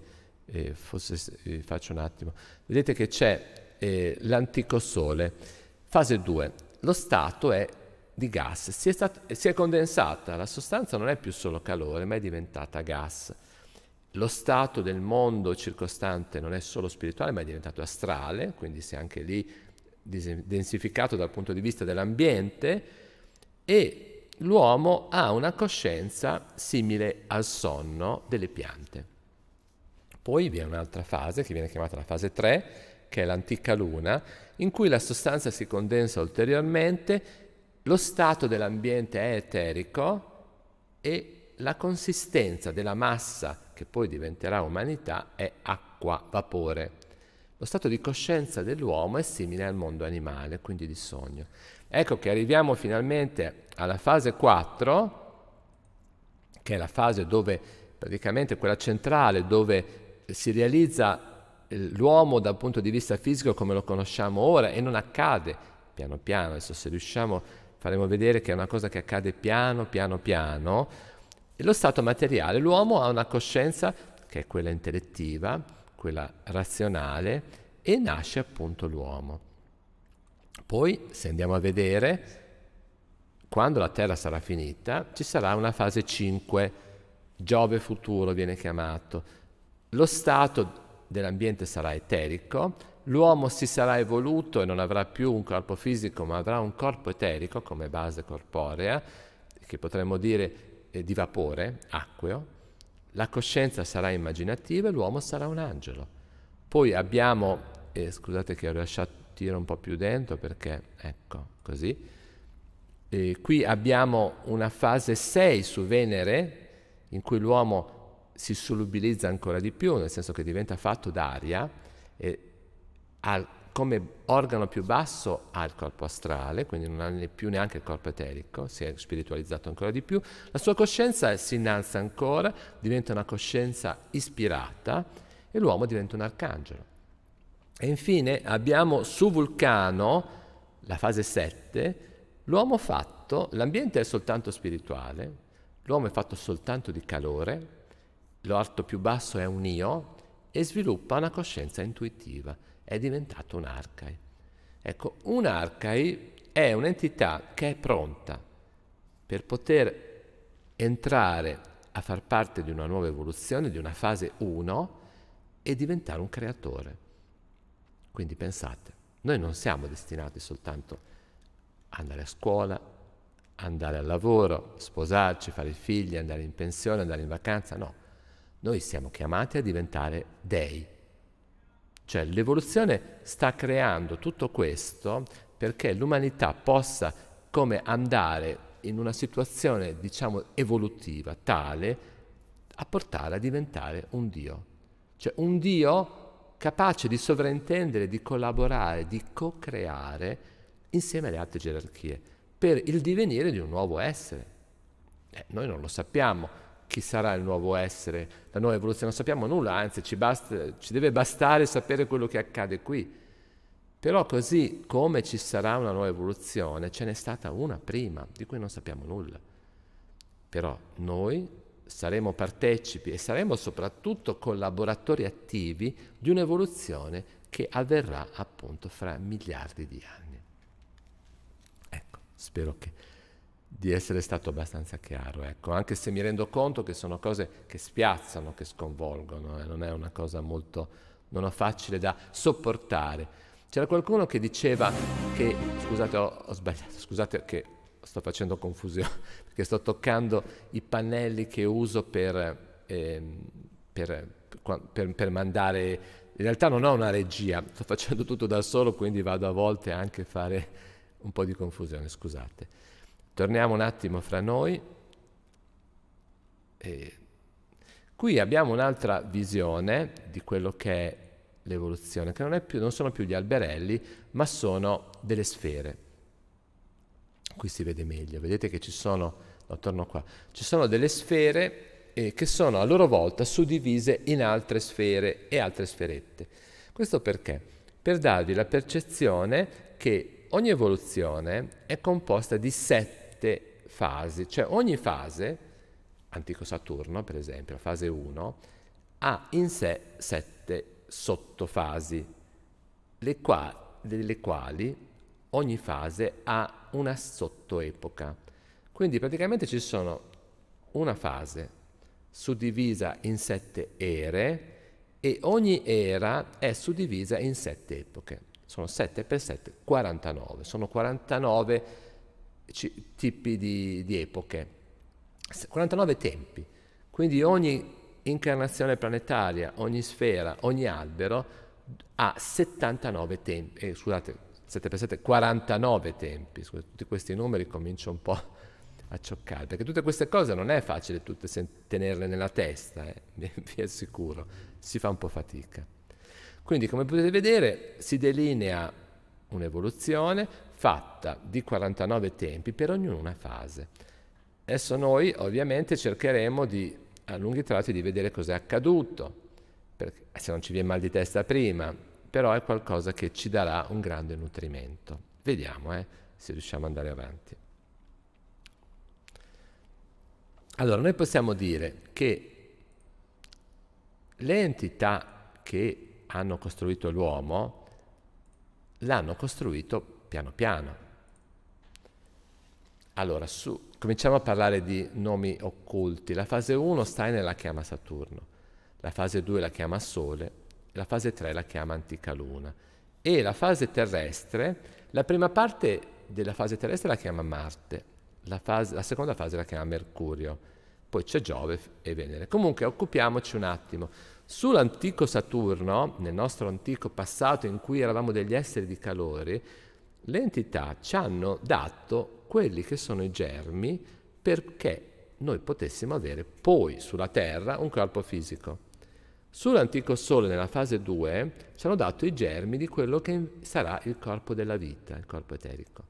eh, forse eh, faccio un attimo. Vedete che c'è eh, l'antico sole. Fase 2. Lo stato è di gas, si è, si è condensata, la sostanza non è più solo calore, ma è diventata gas lo stato del mondo circostante non è solo spirituale, ma è diventato astrale, quindi si è anche lì densificato dal punto di vista dell'ambiente e l'uomo ha una coscienza simile al sonno delle piante. Poi vi è un'altra fase che viene chiamata la fase 3, che è l'antica luna, in cui la sostanza si condensa ulteriormente, lo stato dell'ambiente è eterico e la consistenza della massa che poi diventerà umanità è acqua, vapore. Lo stato di coscienza dell'uomo è simile al mondo animale, quindi di sogno. Ecco che arriviamo finalmente alla fase 4, che è la fase dove praticamente quella centrale dove si realizza l'uomo dal punto di vista fisico come lo conosciamo ora e non accade piano piano, adesso se riusciamo faremo vedere che è una cosa che accade piano piano piano, e lo stato materiale, l'uomo ha una coscienza che è quella intellettiva, quella razionale, e nasce appunto l'uomo. Poi, se andiamo a vedere, quando la Terra sarà finita, ci sarà una fase 5, Giove futuro viene chiamato. Lo stato dell'ambiente sarà eterico, l'uomo si sarà evoluto e non avrà più un corpo fisico, ma avrà un corpo eterico come base corporea, che potremmo dire eh, di vapore, acqueo, la coscienza sarà immaginativa e l'uomo sarà un angelo. Poi abbiamo, eh, scusate che ho lasciato tiro un po' più dentro perché, ecco, così, eh, qui abbiamo una fase 6 su Venere in cui l'uomo si solubilizza ancora di più, nel senso che diventa fatto d'aria e ha come organo più basso ha il corpo astrale, quindi non ha ne più neanche il corpo eterico, si è spiritualizzato ancora di più, la sua coscienza si innalza ancora, diventa una coscienza ispirata e l'uomo diventa un arcangelo. E infine abbiamo su Vulcano, la fase 7, l'uomo fatto, l'ambiente è soltanto spirituale, l'uomo è fatto soltanto di calore, l'orto più basso è un io e sviluppa una coscienza intuitiva è diventato un arcai. Ecco, un arcai è un'entità che è pronta per poter entrare a far parte di una nuova evoluzione, di una fase 1 e diventare un creatore. Quindi pensate, noi non siamo destinati soltanto ad andare a scuola, andare al lavoro, sposarci, fare figli, andare in pensione, andare in vacanza, no. Noi siamo chiamati a diventare dei, cioè l'evoluzione sta creando tutto questo perché l'umanità possa come andare in una situazione, diciamo, evolutiva tale a portare a diventare un Dio. Cioè un Dio capace di sovraintendere, di collaborare, di co-creare insieme alle altre gerarchie per il divenire di un nuovo essere. Eh, noi non lo sappiamo, chi sarà il nuovo essere, la nuova evoluzione, non sappiamo nulla, anzi ci, basta, ci deve bastare sapere quello che accade qui. Però così come ci sarà una nuova evoluzione, ce n'è stata una prima, di cui non sappiamo nulla. Però noi saremo partecipi e saremo soprattutto collaboratori attivi di un'evoluzione che avverrà appunto fra miliardi di anni. Ecco, spero che di essere stato abbastanza chiaro, ecco, anche se mi rendo conto che sono cose che spiazzano, che sconvolgono, eh, non è una cosa molto, non facile da sopportare. C'era qualcuno che diceva che, scusate ho, ho sbagliato, scusate che sto facendo confusione, perché sto toccando i pannelli che uso per, eh, per, per, per mandare in realtà non ho una regia, sto facendo tutto da solo, quindi vado a volte anche a fare un po' di confusione, scusate. Torniamo un attimo fra noi. E qui abbiamo un'altra visione di quello che è l'evoluzione, che non, più, non sono più gli alberelli, ma sono delle sfere. Qui si vede meglio, vedete che ci sono, no, torno qua, ci sono delle sfere eh, che sono a loro volta suddivise in altre sfere e altre sferette. Questo perché? Per darvi la percezione che ogni evoluzione è composta di sette sette fasi, cioè ogni fase, antico Saturno per esempio, fase 1, ha in sé sette sottofasi, le qua, delle quali ogni fase ha una sottoepoca. Quindi praticamente ci sono una fase suddivisa in sette ere e ogni era è suddivisa in sette epoche. Sono 7 per 7, 49. Sono 49 c- tipi di, di epoche, 49 tempi, quindi ogni incarnazione planetaria, ogni sfera, ogni albero ha 79 tempi, eh, scusate, 7 per 7, 49 tempi, scusate, tutti questi numeri comincio un po' a cioccare, perché tutte queste cose non è facile tutte tenerle nella testa, eh, vi assicuro, si fa un po' fatica. Quindi come potete vedere si delinea un'evoluzione, fatta di 49 tempi per ognuna fase. Adesso noi ovviamente cercheremo di, a lunghi tratti di vedere cos'è accaduto, perché, se non ci viene mal di testa prima, però è qualcosa che ci darà un grande nutrimento. Vediamo eh, se riusciamo ad andare avanti. Allora, noi possiamo dire che le entità che hanno costruito l'uomo l'hanno costruito piano piano. Allora, su, cominciamo a parlare di nomi occulti. La fase 1 Steiner la chiama Saturno, la fase 2 la chiama Sole, la fase 3 la chiama Antica Luna e la fase terrestre, la prima parte della fase terrestre la chiama Marte, la, fase, la seconda fase la chiama Mercurio, poi c'è Giove e Venere. Comunque occupiamoci un attimo. Sull'antico Saturno, nel nostro antico passato in cui eravamo degli esseri di calore, le entità ci hanno dato quelli che sono i germi perché noi potessimo avere poi sulla Terra un corpo fisico. Sull'antico Sole, nella fase 2, ci hanno dato i germi di quello che sarà il corpo della vita, il corpo eterico.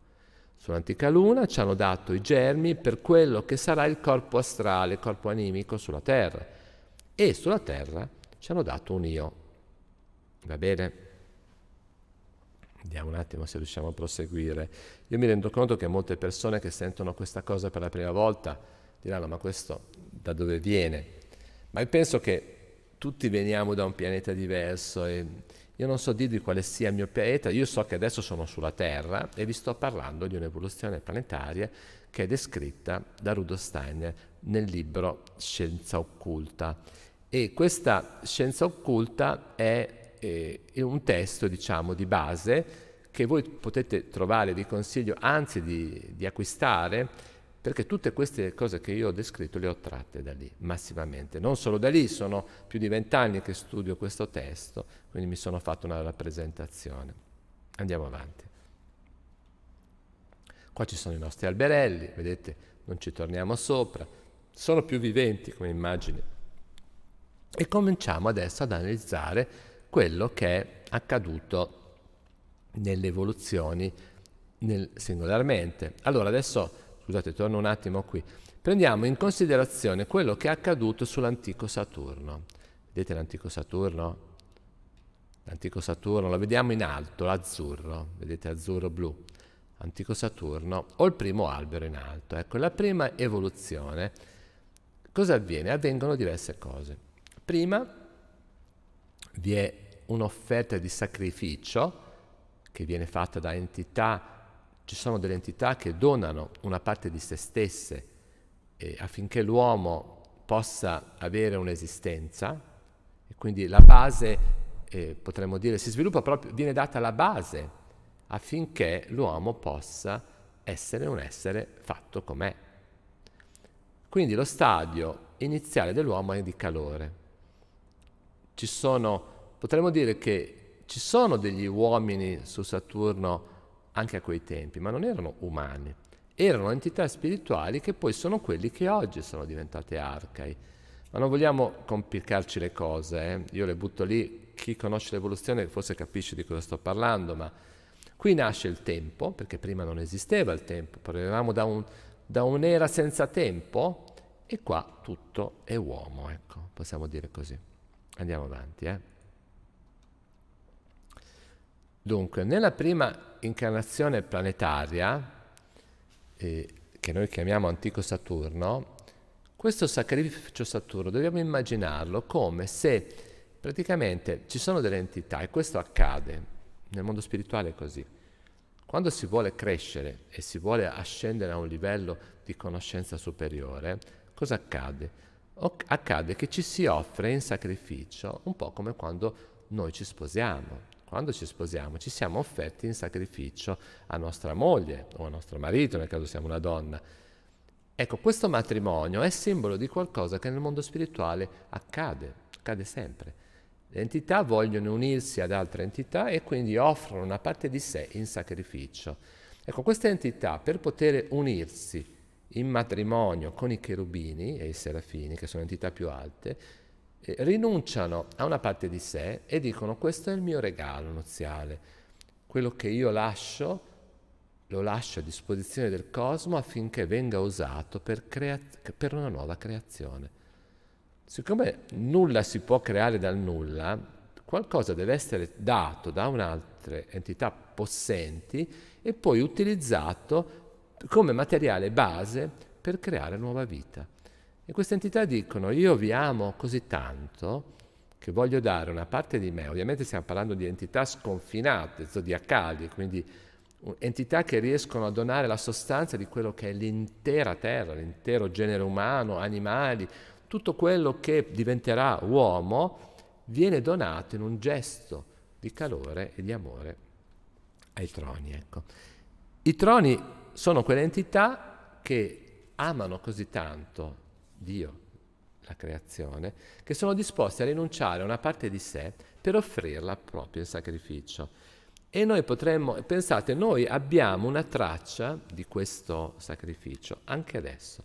Sull'antica Luna ci hanno dato i germi per quello che sarà il corpo astrale, il corpo animico sulla Terra. E sulla Terra ci hanno dato un io. Va bene? Vediamo un attimo se riusciamo a proseguire. Io mi rendo conto che molte persone che sentono questa cosa per la prima volta diranno ma questo da dove viene? Ma io penso che tutti veniamo da un pianeta diverso e io non so dirvi quale sia il mio pianeta, io so che adesso sono sulla Terra e vi sto parlando di un'evoluzione planetaria che è descritta da Rudolf Steiner nel libro Scienza occulta. E questa scienza occulta è eh, un testo, diciamo, di base che voi potete trovare, vi consiglio anzi di, di acquistare, perché tutte queste cose che io ho descritto le ho tratte da lì, massimamente. Non solo da lì, sono più di vent'anni che studio questo testo, quindi mi sono fatto una rappresentazione. Andiamo avanti. Qua ci sono i nostri alberelli, vedete, non ci torniamo sopra, sono più viventi come immagini. E cominciamo adesso ad analizzare quello che è accaduto nelle evoluzioni nel, singolarmente. Allora adesso, scusate, torno un attimo qui. Prendiamo in considerazione quello che è accaduto sull'antico Saturno. Vedete l'antico Saturno? L'antico Saturno lo vediamo in alto, l'azzurro, vedete azzurro-blu. Antico Saturno o il primo albero in alto. Ecco, la prima evoluzione, cosa avviene? Avvengono diverse cose. Prima vi è un'offerta di sacrificio che viene fatta da entità, ci sono delle entità che donano una parte di se stesse eh, affinché l'uomo possa avere un'esistenza e quindi la base, eh, potremmo dire, si sviluppa proprio, viene data la base affinché l'uomo possa essere un essere fatto com'è. Quindi lo stadio iniziale dell'uomo è di calore. Ci sono potremmo dire che ci sono degli uomini su Saturno anche a quei tempi, ma non erano umani, erano entità spirituali che poi sono quelli che oggi sono diventate arcai. Ma non vogliamo complicarci le cose, eh? io le butto lì, chi conosce l'evoluzione forse capisce di cosa sto parlando, ma qui nasce il tempo, perché prima non esisteva il tempo, parlavamo da, un, da un'era senza tempo e qua tutto è uomo, ecco, possiamo dire così. Andiamo avanti, eh? Dunque, nella prima incarnazione planetaria, eh, che noi chiamiamo antico Saturno, questo sacrificio Saturno dobbiamo immaginarlo come se praticamente ci sono delle entità, e questo accade nel mondo spirituale è così. Quando si vuole crescere e si vuole ascendere a un livello di conoscenza superiore, cosa accade? O- accade che ci si offre in sacrificio, un po' come quando noi ci sposiamo quando ci sposiamo ci siamo offerti in sacrificio a nostra moglie o a nostro marito, nel caso siamo una donna. Ecco, questo matrimonio è simbolo di qualcosa che nel mondo spirituale accade, accade sempre. Le entità vogliono unirsi ad altre entità e quindi offrono una parte di sé in sacrificio. Ecco, queste entità per poter unirsi in matrimonio con i cherubini e i serafini, che sono entità più alte, rinunciano a una parte di sé e dicono questo è il mio regalo nuziale, quello che io lascio lo lascio a disposizione del cosmo affinché venga usato per, crea- per una nuova creazione. Siccome nulla si può creare dal nulla, qualcosa deve essere dato da un'altra entità possenti e poi utilizzato come materiale base per creare nuova vita. E queste entità dicono io vi amo così tanto che voglio dare una parte di me, ovviamente stiamo parlando di entità sconfinate, zodiacali, quindi entità che riescono a donare la sostanza di quello che è l'intera terra, l'intero genere umano, animali, tutto quello che diventerà uomo viene donato in un gesto di calore e di amore ai troni. Ecco. I troni sono quelle entità che amano così tanto Dio, la creazione, che sono disposti a rinunciare a una parte di sé per offrirla proprio in sacrificio. E noi potremmo, pensate, noi abbiamo una traccia di questo sacrificio anche adesso.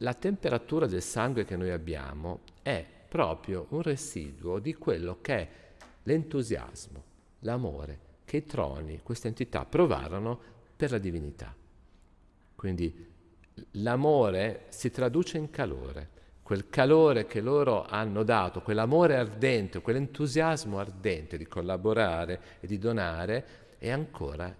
La temperatura del sangue che noi abbiamo è proprio un residuo di quello che è l'entusiasmo, l'amore che i troni, queste entità, provarono per la divinità. Quindi l'amore si traduce in calore, quel calore che loro hanno dato, quell'amore ardente, quell'entusiasmo ardente di collaborare e di donare, è ancora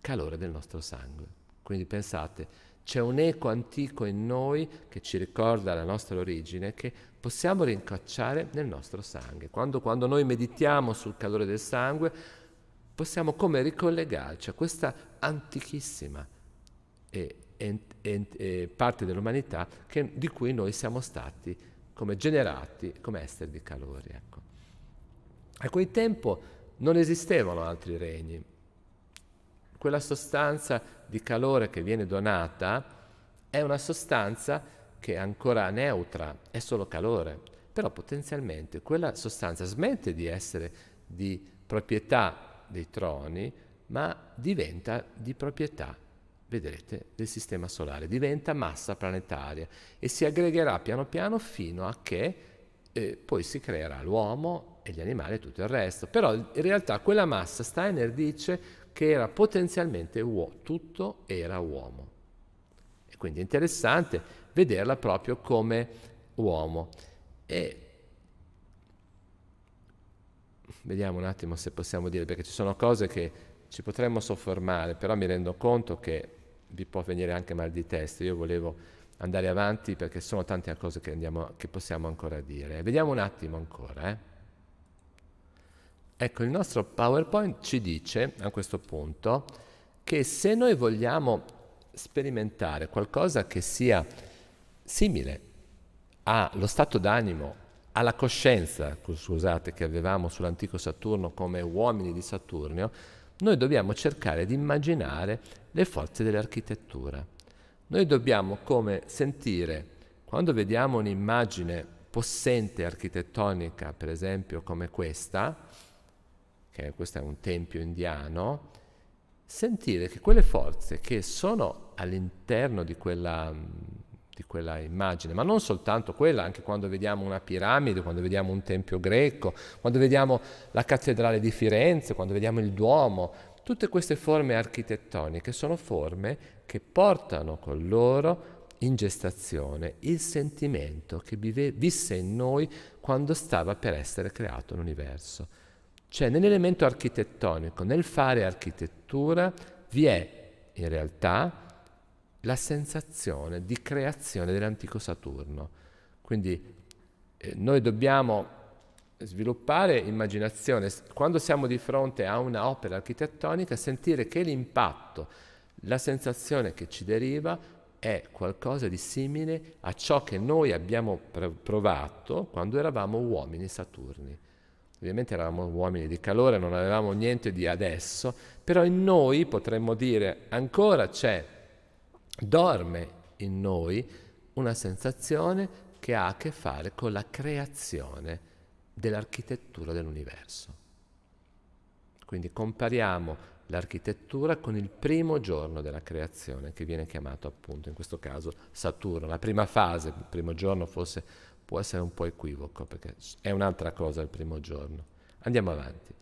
calore del nostro sangue. Quindi pensate, c'è un eco antico in noi che ci ricorda la nostra origine, che possiamo rincacciare nel nostro sangue. Quando, quando noi meditiamo sul calore del sangue, possiamo come ricollegarci a questa antichissima e eh, parte dell'umanità che, di cui noi siamo stati come generati, come esseri di calore. Ecco. A quel tempo non esistevano altri regni. Quella sostanza di calore che viene donata è una sostanza che è ancora neutra, è solo calore, però potenzialmente quella sostanza smette di essere di proprietà dei troni, ma diventa di proprietà vedrete, del sistema solare. Diventa massa planetaria e si aggregherà piano piano fino a che eh, poi si creerà l'uomo e gli animali e tutto il resto. Però in realtà quella massa, Steiner dice che era potenzialmente uomo, tutto era uomo. E quindi è interessante vederla proprio come uomo. E vediamo un attimo se possiamo dire, perché ci sono cose che ci potremmo soffermare, però mi rendo conto che vi può venire anche mal di testa. Io volevo andare avanti perché sono tante cose che, andiamo, che possiamo ancora dire. Vediamo un attimo ancora. Eh. Ecco, il nostro PowerPoint ci dice a questo punto che se noi vogliamo sperimentare qualcosa che sia simile allo stato d'animo, alla coscienza, scusate, che avevamo sull'antico Saturno come uomini di Saturno, noi dobbiamo cercare di immaginare le forze dell'architettura. Noi dobbiamo come sentire, quando vediamo un'immagine possente architettonica, per esempio come questa, che questo è un tempio indiano, sentire che quelle forze che sono all'interno di quella di quella immagine, ma non soltanto quella, anche quando vediamo una piramide, quando vediamo un tempio greco, quando vediamo la cattedrale di Firenze, quando vediamo il Duomo, tutte queste forme architettoniche sono forme che portano con loro in gestazione il sentimento che vive, visse in noi quando stava per essere creato l'universo. Cioè nell'elemento architettonico, nel fare architettura, vi è in realtà la sensazione di creazione dell'antico Saturno. Quindi eh, noi dobbiamo sviluppare immaginazione, quando siamo di fronte a un'opera architettonica, sentire che l'impatto, la sensazione che ci deriva è qualcosa di simile a ciò che noi abbiamo provato quando eravamo uomini Saturni. Ovviamente eravamo uomini di calore, non avevamo niente di adesso, però in noi potremmo dire ancora c'è dorme in noi una sensazione che ha a che fare con la creazione dell'architettura dell'universo. Quindi compariamo l'architettura con il primo giorno della creazione, che viene chiamato appunto in questo caso Saturno. La prima fase, il primo giorno forse può essere un po' equivoco, perché è un'altra cosa il primo giorno. Andiamo avanti.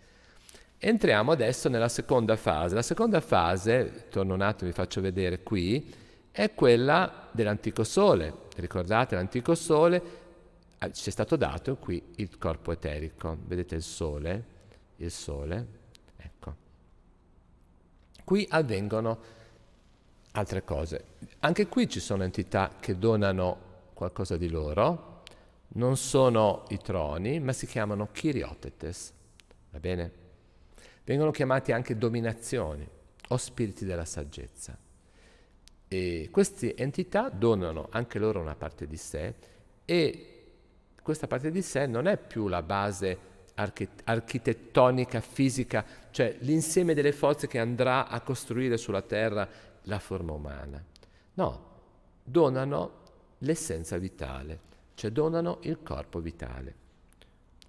Entriamo adesso nella seconda fase. La seconda fase, torno un attimo, vi faccio vedere qui, è quella dell'antico sole. Ricordate l'antico sole? Ah, ci è stato dato qui il corpo eterico, vedete il sole, il sole, ecco. Qui avvengono altre cose. Anche qui ci sono entità che donano qualcosa di loro, non sono i troni, ma si chiamano kiriotetes, va bene? Vengono chiamati anche dominazioni o spiriti della saggezza. E queste entità donano anche loro una parte di sé e questa parte di sé non è più la base architettonica, fisica, cioè l'insieme delle forze che andrà a costruire sulla Terra la forma umana. No, donano l'essenza vitale, cioè donano il corpo vitale.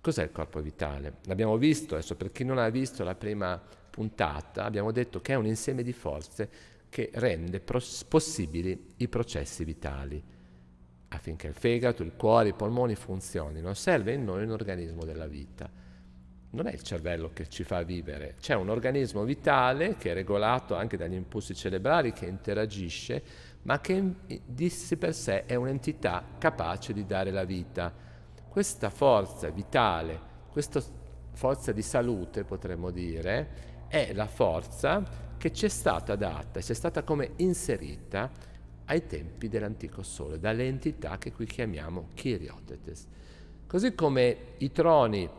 Cos'è il corpo vitale? L'abbiamo visto, adesso per chi non ha visto la prima puntata, abbiamo detto che è un insieme di forze che rende pros- possibili i processi vitali affinché il fegato, il cuore, i polmoni funzionino. Serve in noi un organismo della vita. Non è il cervello che ci fa vivere, c'è un organismo vitale che è regolato anche dagli impulsi cerebrali, che interagisce, ma che eh, di per sé è un'entità capace di dare la vita. Questa forza vitale, questa forza di salute, potremmo dire, è la forza che c'è stata data e c'è stata come inserita ai tempi dell'antico Sole, dalle entità che qui chiamiamo Kiriotetes. Così come i troni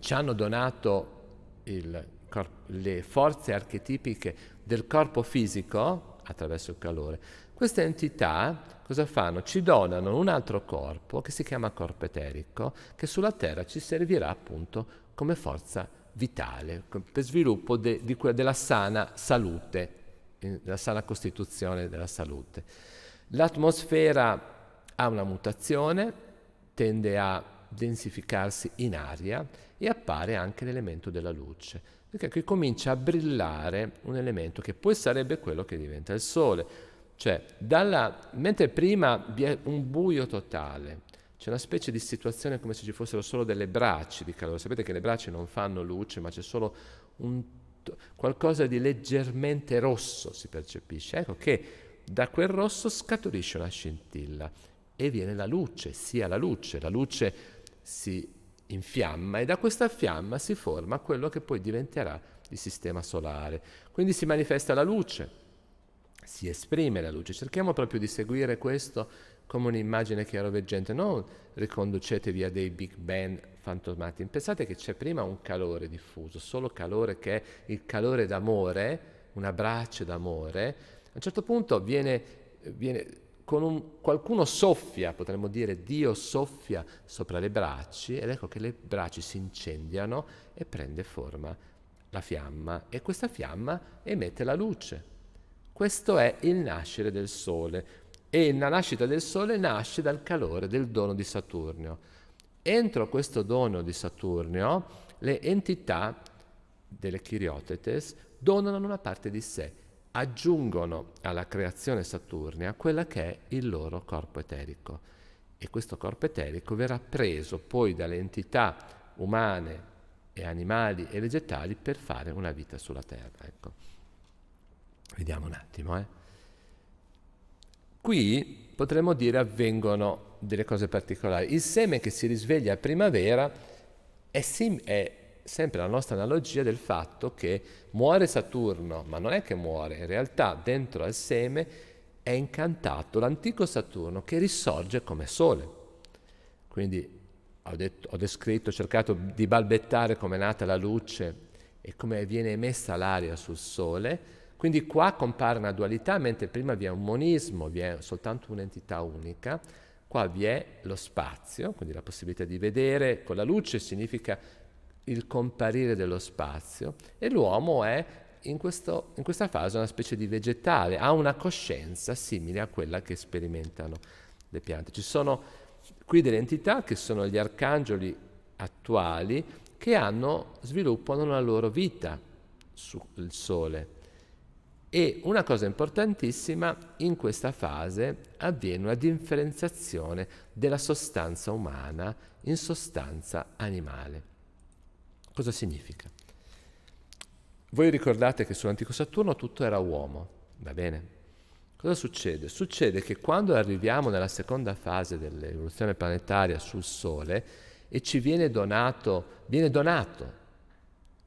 ci hanno donato il, le forze archetipiche del corpo fisico attraverso il calore, queste entità cosa fanno? Ci donano un altro corpo che si chiama corpo eterico, che sulla Terra ci servirà appunto come forza vitale, per sviluppo de, di, della sana salute, eh, della sana costituzione della salute. L'atmosfera ha una mutazione, tende a densificarsi in aria e appare anche l'elemento della luce, perché qui comincia a brillare un elemento che poi sarebbe quello che diventa il Sole cioè, dalla, mentre prima vi è un buio totale, c'è una specie di situazione come se ci fossero solo delle braccia di calore. Sapete che le braccia non fanno luce, ma c'è solo un, qualcosa di leggermente rosso, si percepisce. Ecco che da quel rosso scaturisce una scintilla e viene la luce, sia la luce, la luce si infiamma e da questa fiamma si forma quello che poi diventerà il sistema solare. Quindi si manifesta la luce, si esprime la luce. Cerchiamo proprio di seguire questo come un'immagine chiaroveggente, non riconducetevi a dei big bang fantomatici. Pensate che c'è prima un calore diffuso, solo calore che è il calore d'amore, un abbraccio d'amore. A un certo punto viene, viene un, qualcuno soffia, potremmo dire Dio soffia sopra le braccia ed ecco che le braccia si incendiano e prende forma la fiamma e questa fiamma emette la luce. Questo è il nascere del Sole e la nascita del Sole nasce dal calore del dono di Saturnio. Entro questo dono di Saturnio le entità delle Chiriotetes donano una parte di sé, aggiungono alla creazione saturnia quella che è il loro corpo eterico e questo corpo eterico verrà preso poi dalle entità umane e animali e vegetali per fare una vita sulla Terra. Ecco. Vediamo un attimo. Eh. Qui potremmo dire avvengono delle cose particolari. Il seme che si risveglia a primavera è, sim- è sempre la nostra analogia del fatto che muore Saturno, ma non è che muore, in realtà dentro al seme è incantato l'antico Saturno che risorge come Sole. Quindi ho, detto, ho, descritto, ho cercato di balbettare come è nata la luce e come viene emessa l'aria sul Sole, quindi qua compare una dualità, mentre prima vi è un monismo, vi è soltanto un'entità unica, qua vi è lo spazio, quindi la possibilità di vedere con la luce significa il comparire dello spazio e l'uomo è in, questo, in questa fase una specie di vegetale, ha una coscienza simile a quella che sperimentano le piante. Ci sono qui delle entità che sono gli arcangeli attuali che hanno, sviluppano la loro vita sul sole e una cosa importantissima, in questa fase avviene una differenziazione della sostanza umana in sostanza animale. Cosa significa? Voi ricordate che sull'antico Saturno tutto era uomo, va bene? Cosa succede? Succede che quando arriviamo nella seconda fase dell'evoluzione planetaria sul Sole e ci viene donato, viene donato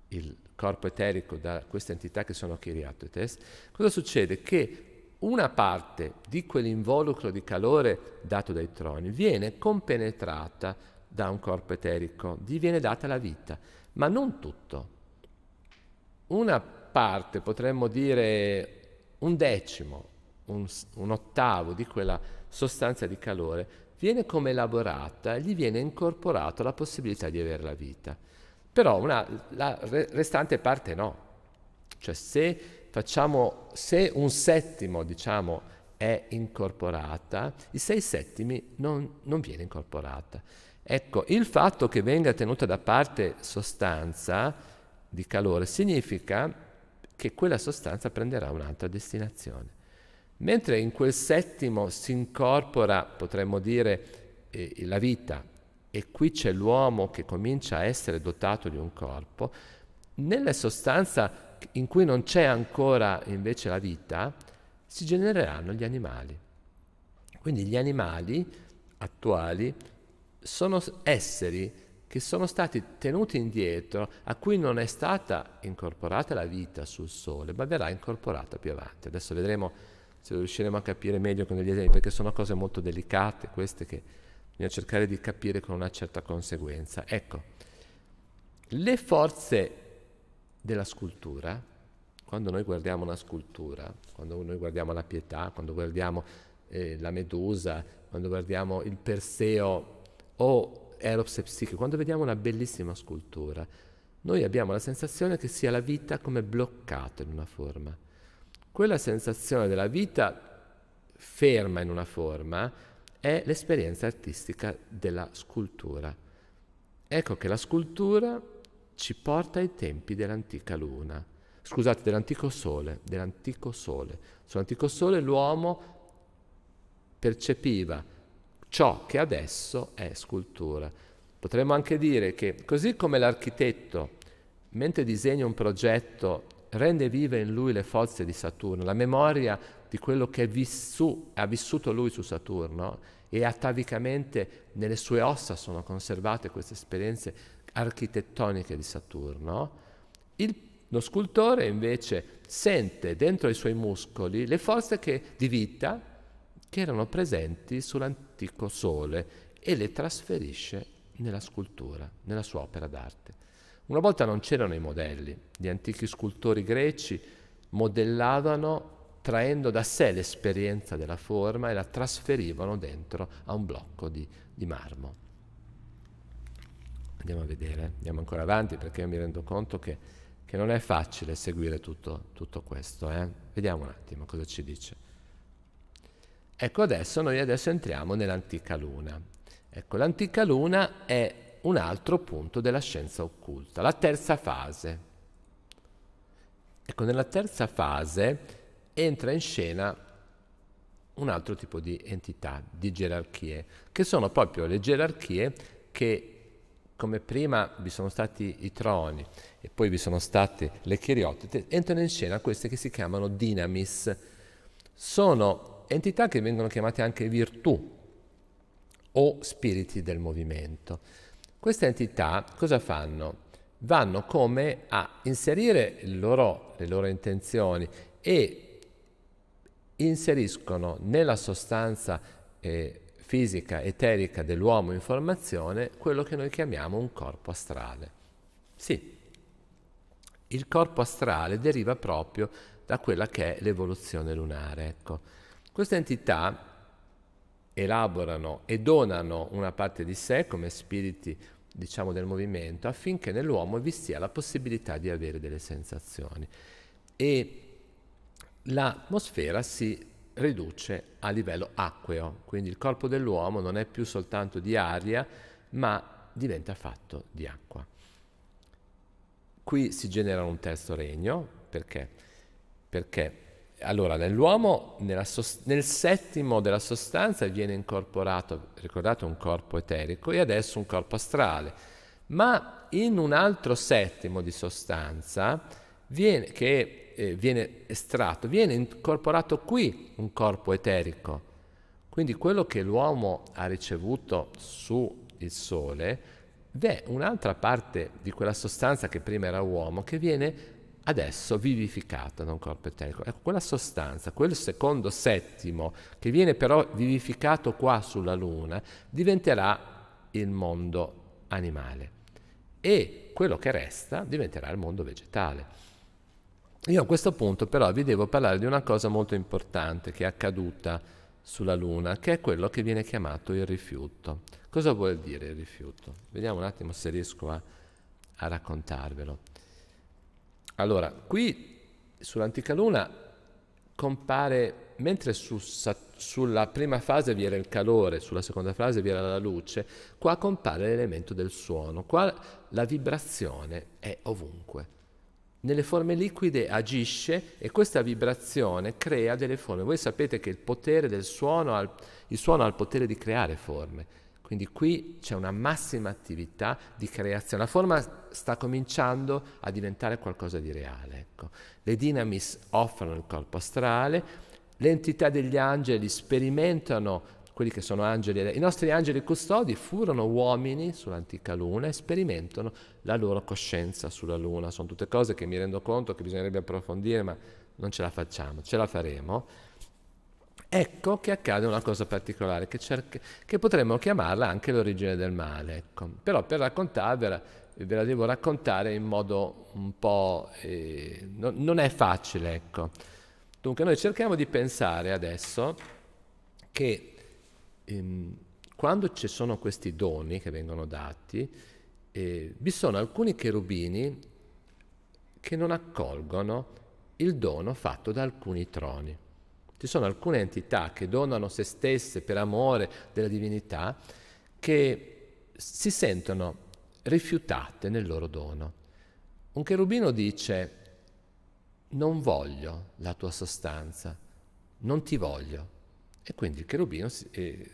il corpo eterico da queste entità che sono Kiriatotes, cosa succede? Che una parte di quell'involucro di calore dato dai troni viene compenetrata da un corpo eterico, gli viene data la vita, ma non tutto. Una parte, potremmo dire un decimo, un, un ottavo di quella sostanza di calore viene come elaborata e gli viene incorporata la possibilità di avere la vita però una, la restante parte no. Cioè se, facciamo, se un settimo diciamo, è incorporata, i sei settimi non, non viene incorporata. Ecco, il fatto che venga tenuta da parte sostanza di calore significa che quella sostanza prenderà un'altra destinazione. Mentre in quel settimo si incorpora, potremmo dire, eh, la vita, e qui c'è l'uomo che comincia a essere dotato di un corpo, nella sostanza in cui non c'è ancora invece la vita, si genereranno gli animali. Quindi gli animali attuali sono esseri che sono stati tenuti indietro, a cui non è stata incorporata la vita sul Sole, ma verrà incorporata più avanti. Adesso vedremo se riusciremo a capire meglio con degli esempi, perché sono cose molto delicate queste che bisogna cercare di capire con una certa conseguenza. Ecco, le forze della scultura, quando noi guardiamo una scultura, quando noi guardiamo la pietà, quando guardiamo eh, la Medusa, quando guardiamo il Perseo o Eros e Psiche, quando vediamo una bellissima scultura, noi abbiamo la sensazione che sia la vita come bloccata in una forma. Quella sensazione della vita ferma in una forma è l'esperienza artistica della scultura. Ecco che la scultura ci porta ai tempi dell'antica luna, scusate, dell'antico sole, dell'antico sole. Sull'antico sole l'uomo percepiva ciò che adesso è scultura. Potremmo anche dire che così come l'architetto, mentre disegna un progetto rende vive in lui le forze di Saturno, la memoria di quello che vissu, ha vissuto lui su Saturno e atavicamente nelle sue ossa sono conservate queste esperienze architettoniche di Saturno. Il, lo scultore invece sente dentro i suoi muscoli le forze che, di vita che erano presenti sull'antico Sole e le trasferisce nella scultura, nella sua opera d'arte. Una volta non c'erano i modelli, gli antichi scultori greci modellavano traendo da sé l'esperienza della forma e la trasferivano dentro a un blocco di, di marmo. Andiamo a vedere, andiamo ancora avanti perché mi rendo conto che, che non è facile seguire tutto, tutto questo. Eh? Vediamo un attimo cosa ci dice. Ecco adesso, noi adesso entriamo nell'antica luna. Ecco, l'antica luna è un altro punto della scienza occulta, la terza fase. Ecco, nella terza fase entra in scena un altro tipo di entità, di gerarchie, che sono proprio le gerarchie che come prima vi sono stati i troni e poi vi sono state le chiriotite, entrano in scena queste che si chiamano dinamis. Sono entità che vengono chiamate anche virtù o spiriti del movimento. Queste entità cosa fanno? Vanno come a inserire loro, le loro intenzioni e inseriscono nella sostanza eh, fisica, eterica dell'uomo in formazione quello che noi chiamiamo un corpo astrale. Sì, il corpo astrale deriva proprio da quella che è l'evoluzione lunare. Ecco. Questa entità elaborano e donano una parte di sé come spiriti diciamo del movimento affinché nell'uomo vi sia la possibilità di avere delle sensazioni e l'atmosfera si riduce a livello acqueo quindi il corpo dell'uomo non è più soltanto di aria ma diventa fatto di acqua qui si genera un terzo regno perché perché allora, nell'uomo, sost- nel settimo della sostanza viene incorporato, ricordate, un corpo eterico e adesso un corpo astrale, ma in un altro settimo di sostanza viene, che eh, viene estratto, viene incorporato qui un corpo eterico. Quindi quello che l'uomo ha ricevuto su il Sole è un'altra parte di quella sostanza che prima era uomo che viene adesso vivificata da un corpo eterno. Ecco, quella sostanza, quel secondo settimo, che viene però vivificato qua sulla Luna, diventerà il mondo animale e quello che resta diventerà il mondo vegetale. Io a questo punto però vi devo parlare di una cosa molto importante che è accaduta sulla Luna, che è quello che viene chiamato il rifiuto. Cosa vuol dire il rifiuto? Vediamo un attimo se riesco a, a raccontarvelo. Allora, qui sull'antica luna compare, mentre su, sa, sulla prima fase vi era il calore, sulla seconda fase vi era la luce, qua compare l'elemento del suono, qua la vibrazione è ovunque. Nelle forme liquide agisce e questa vibrazione crea delle forme. Voi sapete che il potere del suono, il suono ha il potere di creare forme. Quindi qui c'è una massima attività di creazione. La forma sta cominciando a diventare qualcosa di reale. Ecco. Le dinamis offrono il corpo astrale, le entità degli angeli sperimentano quelli che sono angeli. I nostri angeli custodi furono uomini sull'antica luna e sperimentano la loro coscienza sulla luna. Sono tutte cose che mi rendo conto che bisognerebbe approfondire, ma non ce la facciamo, ce la faremo. Ecco che accade una cosa particolare, che, cerca, che potremmo chiamarla anche l'origine del male. Ecco. Però per raccontarvela, ve la devo raccontare in modo un po'... Eh, no, non è facile, ecco. Dunque noi cerchiamo di pensare adesso che ehm, quando ci sono questi doni che vengono dati, eh, vi sono alcuni cherubini che non accolgono il dono fatto da alcuni troni. Ci sono alcune entità che donano se stesse per amore della divinità che si sentono rifiutate nel loro dono. Un cherubino dice non voglio la tua sostanza, non ti voglio. E quindi il cherubino si, eh,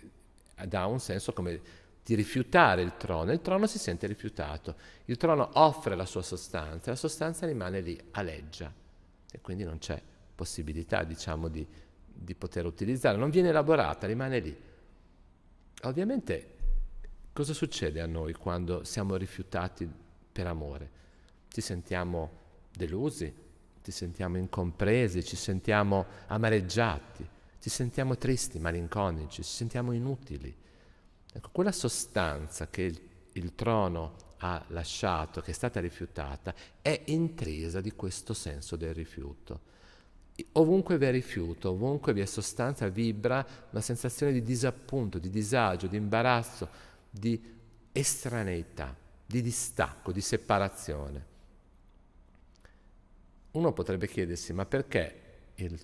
dà un senso come di rifiutare il trono, il trono si sente rifiutato, il trono offre la sua sostanza, la sostanza rimane lì, aleggia e quindi non c'è possibilità diciamo di di poter utilizzare, non viene elaborata, rimane lì. Ovviamente cosa succede a noi quando siamo rifiutati per amore? Ci sentiamo delusi, ci sentiamo incompresi, ci sentiamo amareggiati, ci sentiamo tristi, malinconici, ci sentiamo inutili. Ecco, quella sostanza che il, il trono ha lasciato, che è stata rifiutata, è intrisa di questo senso del rifiuto. Ovunque vi è rifiuto, ovunque vi è sostanza, vibra una sensazione di disappunto, di disagio, di imbarazzo, di estraneità, di distacco, di separazione. Uno potrebbe chiedersi, ma perché il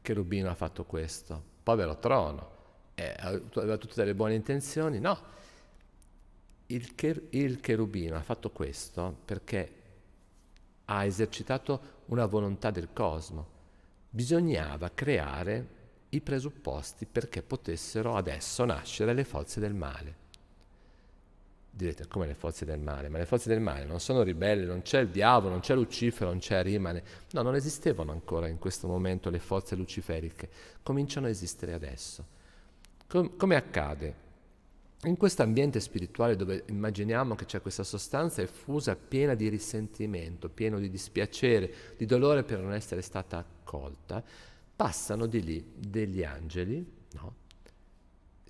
cherubino ha fatto questo? Povero trono, eh, aveva tutte le buone intenzioni? No, il, cher- il cherubino ha fatto questo perché ha esercitato una volontà del cosmo, bisognava creare i presupposti perché potessero adesso nascere le forze del male. Direte, come le forze del male? Ma le forze del male non sono ribelli, non c'è il diavolo, non c'è Lucifero, non c'è Rimane. No, non esistevano ancora in questo momento le forze luciferiche, cominciano a esistere adesso. Com- come accade? In questo ambiente spirituale dove immaginiamo che c'è questa sostanza effusa piena di risentimento, pieno di dispiacere, di dolore per non essere stata raccolta, passano di lì degli angeli, no?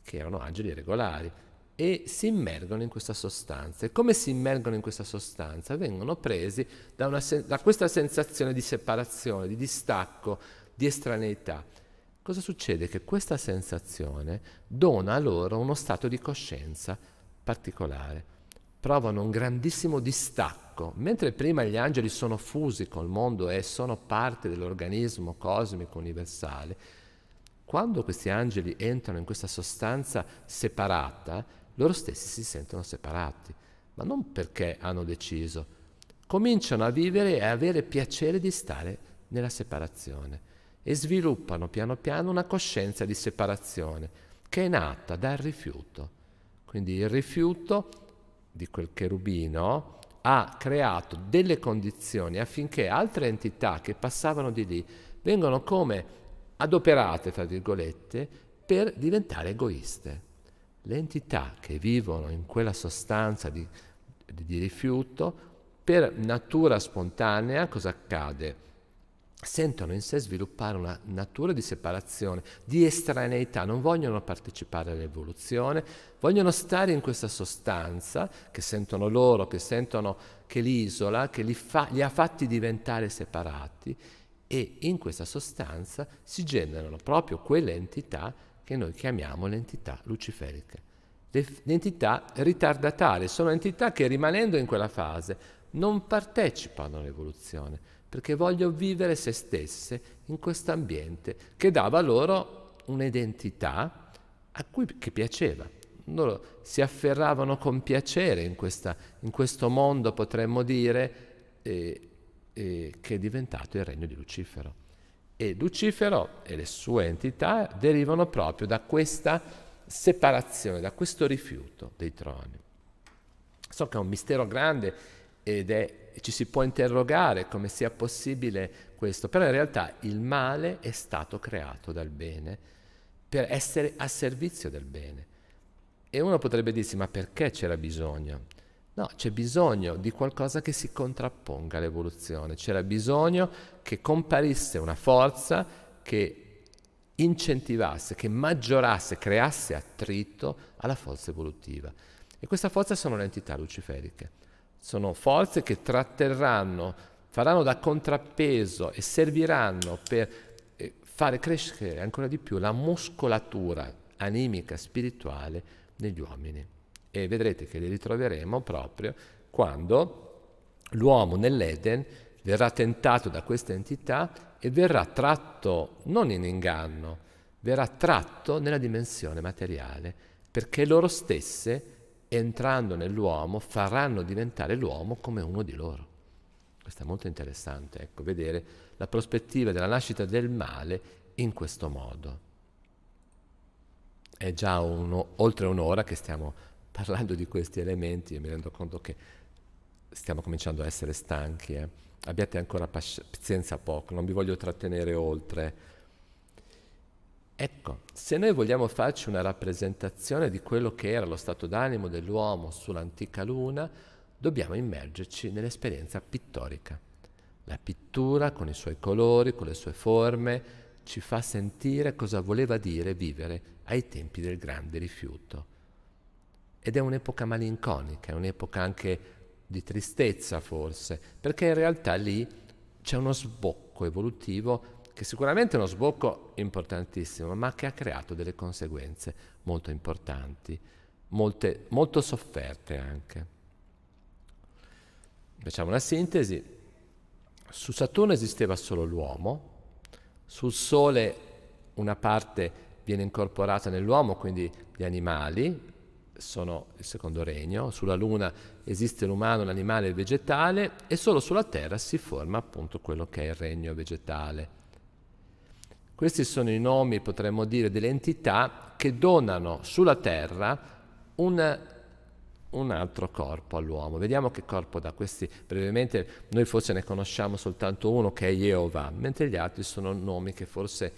che erano angeli regolari, e si immergono in questa sostanza. E come si immergono in questa sostanza? Vengono presi da, sen- da questa sensazione di separazione, di distacco, di estraneità. Cosa succede? Che questa sensazione dona a loro uno stato di coscienza particolare. Provano un grandissimo distacco sacco. Mentre prima gli angeli sono fusi col mondo e sono parte dell'organismo cosmico universale, quando questi angeli entrano in questa sostanza separata, loro stessi si sentono separati, ma non perché hanno deciso. Cominciano a vivere e avere piacere di stare nella separazione e sviluppano piano piano una coscienza di separazione che è nata dal rifiuto. Quindi il rifiuto di quel cherubino ha creato delle condizioni affinché altre entità che passavano di lì vengano come adoperate, tra virgolette, per diventare egoiste. Le entità che vivono in quella sostanza di, di, rifiuto, per natura spontanea, cosa accade? sentono in sé sviluppare una natura di separazione, di estraneità, non vogliono partecipare all'evoluzione, vogliono stare in questa sostanza che sentono loro, che sentono che l'isola, che li, fa, li ha fatti diventare separati e in questa sostanza si generano proprio quelle entità che noi chiamiamo le entità luciferiche. Le, le entità ritardatarie sono entità che rimanendo in quella fase non partecipano all'evoluzione perché voglio vivere se stesse in questo ambiente che dava loro un'identità a cui piaceva. Loro si afferravano con piacere in, questa, in questo mondo, potremmo dire, eh, eh, che è diventato il regno di Lucifero. E Lucifero e le sue entità derivano proprio da questa separazione, da questo rifiuto dei troni. So che è un mistero grande ed è ci si può interrogare come sia possibile questo, però in realtà il male è stato creato dal bene per essere a servizio del bene. E uno potrebbe dirsi ma perché c'era bisogno? No, c'è bisogno di qualcosa che si contrapponga all'evoluzione, c'era bisogno che comparisse una forza che incentivasse, che maggiorasse, creasse attrito alla forza evolutiva. E questa forza sono le entità luciferiche. Sono forze che tratterranno, faranno da contrappeso e serviranno per eh, fare crescere ancora di più la muscolatura animica, spirituale negli uomini. E vedrete che li ritroveremo proprio quando l'uomo nell'Eden verrà tentato da questa entità e verrà tratto non in inganno, verrà tratto nella dimensione materiale, perché loro stesse entrando nell'uomo, faranno diventare l'uomo come uno di loro. Questo è molto interessante, ecco, vedere la prospettiva della nascita del male in questo modo. È già uno, oltre un'ora che stiamo parlando di questi elementi e mi rendo conto che stiamo cominciando a essere stanchi. Eh. Abbiate ancora pazienza poco, non vi voglio trattenere oltre Ecco, se noi vogliamo farci una rappresentazione di quello che era lo stato d'animo dell'uomo sull'antica luna, dobbiamo immergerci nell'esperienza pittorica. La pittura, con i suoi colori, con le sue forme, ci fa sentire cosa voleva dire vivere ai tempi del grande rifiuto. Ed è un'epoca malinconica, è un'epoca anche di tristezza forse, perché in realtà lì c'è uno sbocco evolutivo che sicuramente è uno sbocco importantissimo, ma che ha creato delle conseguenze molto importanti, molte, molto sofferte anche. Facciamo una sintesi. Su Saturno esisteva solo l'uomo, sul Sole una parte viene incorporata nell'uomo, quindi gli animali sono il secondo regno, sulla Luna esiste l'umano, l'animale e il vegetale e solo sulla Terra si forma appunto quello che è il regno vegetale. Questi sono i nomi, potremmo dire, delle entità che donano sulla terra un, un altro corpo all'uomo. Vediamo che corpo dà questi. Brevemente noi forse ne conosciamo soltanto uno che è Jehovah, mentre gli altri sono nomi che forse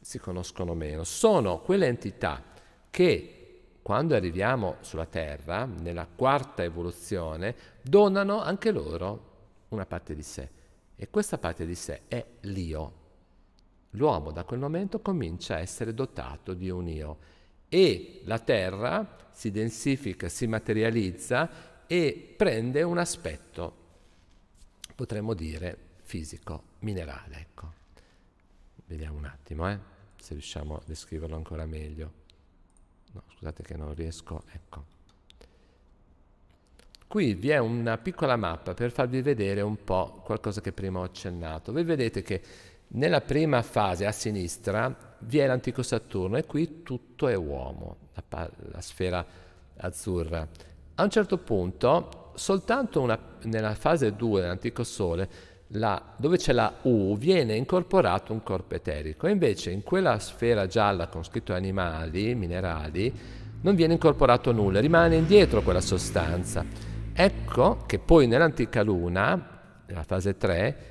si conoscono meno. Sono quelle entità che quando arriviamo sulla Terra, nella quarta evoluzione, donano anche loro una parte di sé. E questa parte di sé è l'io, L'uomo da quel momento comincia a essere dotato di un io e la terra si densifica, si materializza e prende un aspetto, potremmo dire, fisico, minerale. Ecco. Vediamo un attimo, eh, se riusciamo a descriverlo ancora meglio. No, scusate che non riesco, ecco. Qui vi è una piccola mappa per farvi vedere un po' qualcosa che prima ho accennato. Voi vedete che nella prima fase a sinistra vi è l'antico Saturno e qui tutto è uomo, la, la sfera azzurra. A un certo punto, soltanto una, nella fase 2 dell'antico Sole, la, dove c'è la U viene incorporato un corpo eterico, invece in quella sfera gialla con scritto animali, minerali, non viene incorporato nulla, rimane indietro quella sostanza. Ecco che poi nell'antica luna, nella fase 3,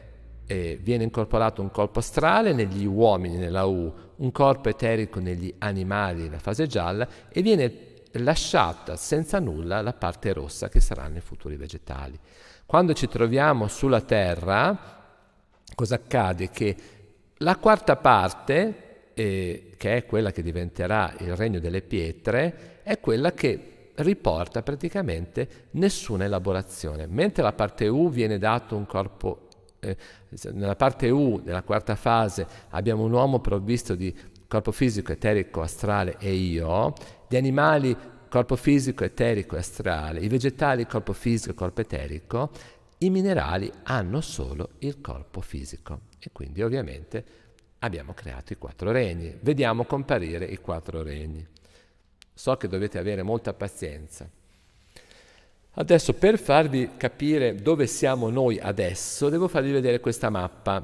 eh, viene incorporato un corpo astrale negli uomini, nella U, un corpo eterico negli animali, la fase gialla, e viene lasciata senza nulla la parte rossa che saranno i futuri vegetali. Quando ci troviamo sulla Terra, cosa accade? Che la quarta parte, eh, che è quella che diventerà il regno delle pietre, è quella che riporta praticamente nessuna elaborazione. Mentre la parte U viene dato un corpo eh, nella parte U, nella quarta fase, abbiamo un uomo provvisto di corpo fisico, eterico, astrale e io, gli animali corpo fisico, eterico e astrale, i vegetali corpo fisico e corpo eterico, i minerali hanno solo il corpo fisico e quindi ovviamente abbiamo creato i quattro regni. Vediamo comparire i quattro regni. So che dovete avere molta pazienza Adesso per farvi capire dove siamo noi adesso, devo farvi vedere questa mappa.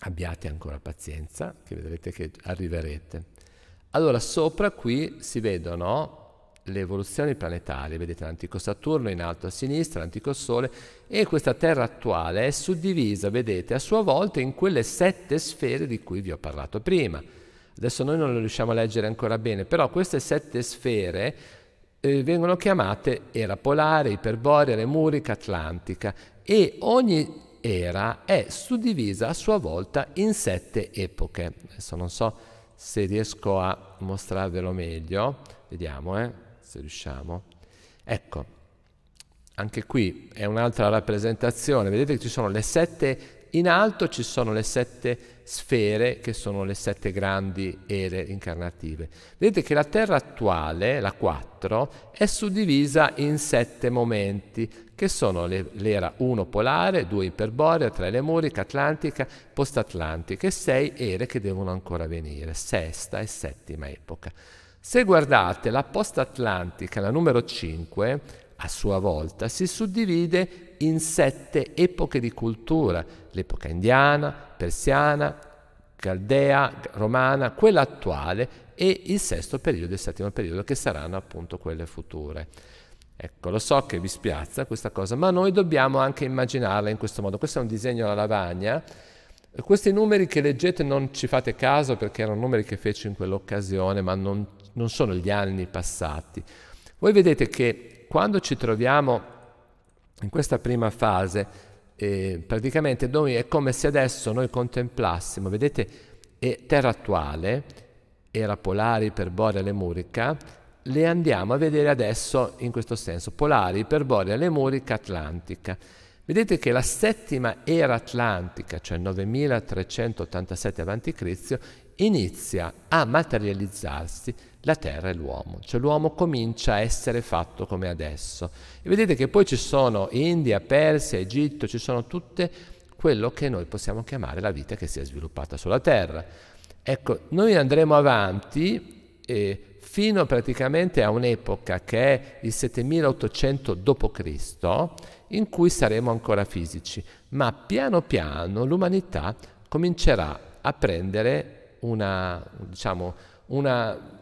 Abbiate ancora pazienza, che vedrete che arriverete. Allora, sopra qui si vedono le evoluzioni planetarie, vedete l'antico Saturno in alto a sinistra, l'antico Sole e questa Terra attuale è suddivisa, vedete, a sua volta in quelle sette sfere di cui vi ho parlato prima. Adesso noi non le riusciamo a leggere ancora bene, però queste sette sfere eh, vengono chiamate era polare, iperborea, lemurica, atlantica e ogni era è suddivisa a sua volta in sette epoche. Adesso non so se riesco a mostrarvelo meglio, vediamo eh, se riusciamo. Ecco, anche qui è un'altra rappresentazione, vedete che ci sono le sette in alto ci sono le sette sfere che sono le sette grandi ere incarnative. Vedete che la Terra attuale, la 4, è suddivisa in sette momenti che sono le, l'era 1 polare, 2 iperborea, 3 lemurica, atlantica, postatlantica e 6 ere che devono ancora venire, sesta e settima epoca. Se guardate la post-atlantica, la numero 5, a sua volta si suddivide in sette epoche di cultura, l'epoca indiana, persiana, caldea, romana, quella attuale e il sesto periodo e il settimo periodo che saranno appunto quelle future. Ecco, lo so che vi spiazza questa cosa, ma noi dobbiamo anche immaginarla in questo modo. Questo è un disegno alla lavagna. Questi numeri che leggete non ci fate caso perché erano numeri che feci in quell'occasione, ma non, non sono gli anni passati. Voi vedete che quando ci troviamo in questa prima fase eh, praticamente noi è come se adesso noi contemplassimo, vedete, è terra attuale, era polare, iperborea, lemurica, le andiamo a vedere adesso in questo senso, polare, iperborea, lemurica, atlantica. Vedete che la settima era atlantica, cioè 9387 a.C., inizia a materializzarsi la terra e l'uomo, cioè l'uomo comincia a essere fatto come adesso. E vedete che poi ci sono India, Persia, Egitto, ci sono tutte quello che noi possiamo chiamare la vita che si è sviluppata sulla terra. Ecco, noi andremo avanti eh, fino praticamente a un'epoca che è il 7800 d.C., in cui saremo ancora fisici, ma piano piano l'umanità comincerà a prendere una, diciamo, una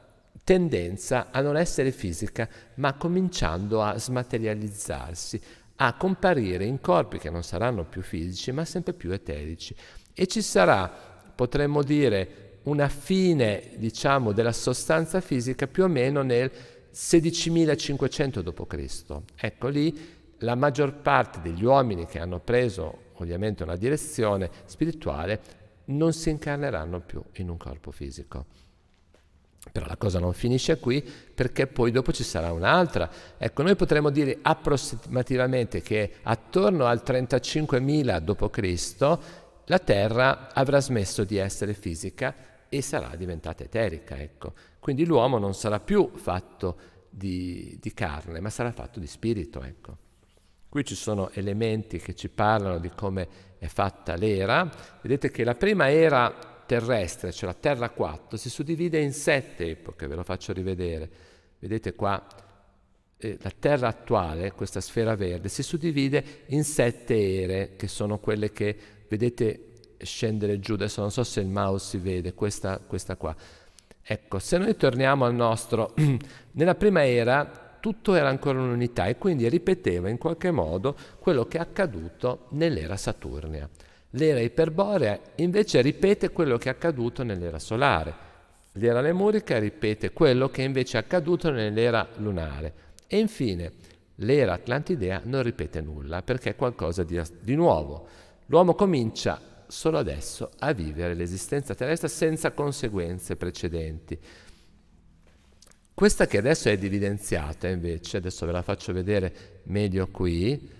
tendenza a non essere fisica, ma cominciando a smaterializzarsi, a comparire in corpi che non saranno più fisici, ma sempre più eterici. E ci sarà, potremmo dire, una fine, diciamo, della sostanza fisica più o meno nel 16.500 d.C. Ecco lì la maggior parte degli uomini che hanno preso ovviamente una direzione spirituale non si incarneranno più in un corpo fisico. Però la cosa non finisce qui perché poi dopo ci sarà un'altra. Ecco, noi potremmo dire approssimativamente che attorno al 35.000 d.C. la Terra avrà smesso di essere fisica e sarà diventata eterica. Ecco. Quindi l'uomo non sarà più fatto di, di carne, ma sarà fatto di spirito. Ecco. Qui ci sono elementi che ci parlano di come è fatta l'era. Vedete che la prima era terrestre, cioè la Terra 4, si suddivide in sette epoche, ve lo faccio rivedere. Vedete qua eh, la Terra attuale, questa sfera verde, si suddivide in sette ere, che sono quelle che vedete scendere giù. Adesso non so se il mouse si vede, questa, questa qua. Ecco, se noi torniamo al nostro, nella prima era tutto era ancora un'unità e quindi ripeteva in qualche modo quello che è accaduto nell'era Saturnia. L'era iperborea invece ripete quello che è accaduto nell'era solare. L'era lemurica ripete quello che invece è accaduto nell'era lunare. E infine, l'era atlantidea non ripete nulla perché è qualcosa di, di nuovo. L'uomo comincia solo adesso a vivere l'esistenza terrestre senza conseguenze precedenti. Questa che adesso è evidenziata invece, adesso ve la faccio vedere meglio qui,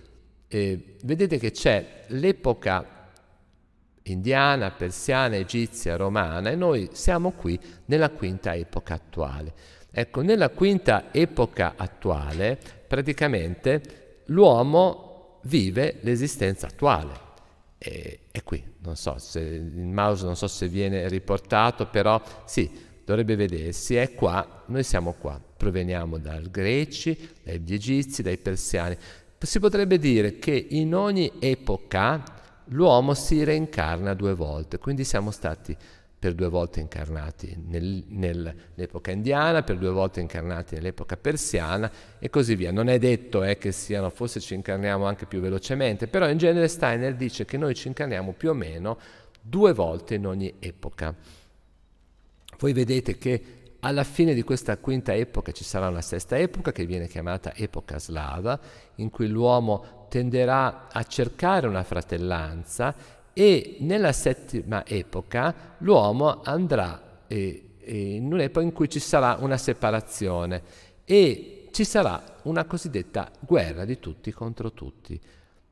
eh, vedete che c'è l'epoca indiana, persiana, egizia, romana e noi siamo qui nella quinta epoca attuale. Ecco, nella quinta epoca attuale praticamente l'uomo vive l'esistenza attuale. E, è qui, non so se il mouse non so se viene riportato, però sì, dovrebbe vedersi, è qua, noi siamo qua, proveniamo dai greci, dagli egizi, dai persiani. Si potrebbe dire che in ogni epoca l'uomo si reincarna due volte, quindi siamo stati per due volte incarnati nel, nell'epoca indiana, per due volte incarnati nell'epoca persiana e così via. Non è detto eh, che siano, forse ci incarniamo anche più velocemente, però in genere Steiner dice che noi ci incarniamo più o meno due volte in ogni epoca. Voi vedete che alla fine di questa quinta epoca ci sarà una sesta epoca che viene chiamata epoca slava, in cui l'uomo tenderà a cercare una fratellanza e nella settima epoca l'uomo andrà eh, in un'epoca in cui ci sarà una separazione e ci sarà una cosiddetta guerra di tutti contro tutti,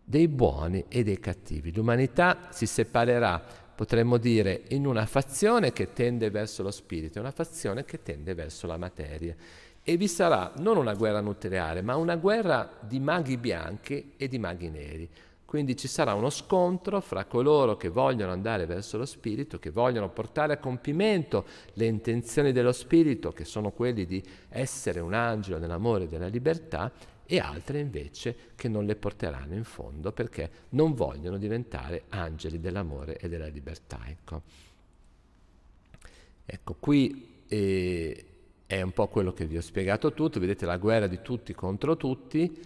dei buoni e dei cattivi. L'umanità si separerà, potremmo dire, in una fazione che tende verso lo spirito e una fazione che tende verso la materia e vi sarà non una guerra nucleare, ma una guerra di maghi bianchi e di maghi neri. Quindi ci sarà uno scontro fra coloro che vogliono andare verso lo spirito, che vogliono portare a compimento le intenzioni dello spirito, che sono quelli di essere un angelo nell'amore e della libertà, e altre invece che non le porteranno in fondo perché non vogliono diventare angeli dell'amore e della libertà. Ecco, ecco qui eh, è un po' quello che vi ho spiegato tutto, vedete la guerra di tutti contro tutti,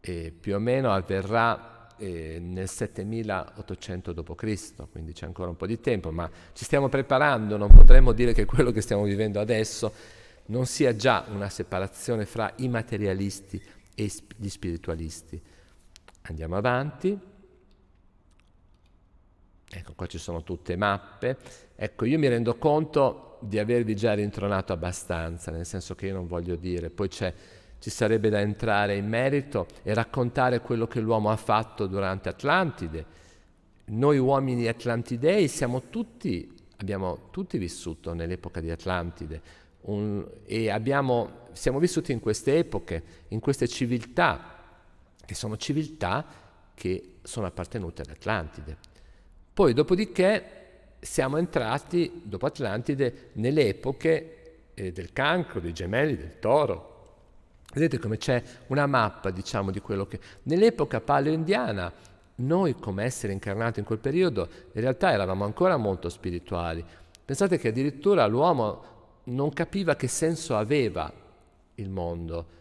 eh, più o meno avverrà eh, nel 7800 d.C., quindi c'è ancora un po' di tempo, ma ci stiamo preparando, non potremmo dire che quello che stiamo vivendo adesso non sia già una separazione fra i materialisti e gli spiritualisti. Andiamo avanti. Ecco, qua ci sono tutte mappe. Ecco, io mi rendo conto di avervi già rintronato abbastanza, nel senso che io non voglio dire, poi c'è, ci sarebbe da entrare in merito e raccontare quello che l'uomo ha fatto durante Atlantide. Noi uomini atlantidei siamo tutti, abbiamo tutti vissuto nell'epoca di Atlantide un, e abbiamo, siamo vissuti in queste epoche, in queste civiltà, che sono civiltà che sono appartenute ad Atlantide. Poi dopodiché siamo entrati, dopo Atlantide, nelle epoche eh, del cancro, dei gemelli, del toro. Vedete come c'è una mappa, diciamo, di quello che... Nell'epoca paleo-indiana, noi come essere incarnati in quel periodo, in realtà eravamo ancora molto spirituali. Pensate che addirittura l'uomo non capiva che senso aveva il mondo,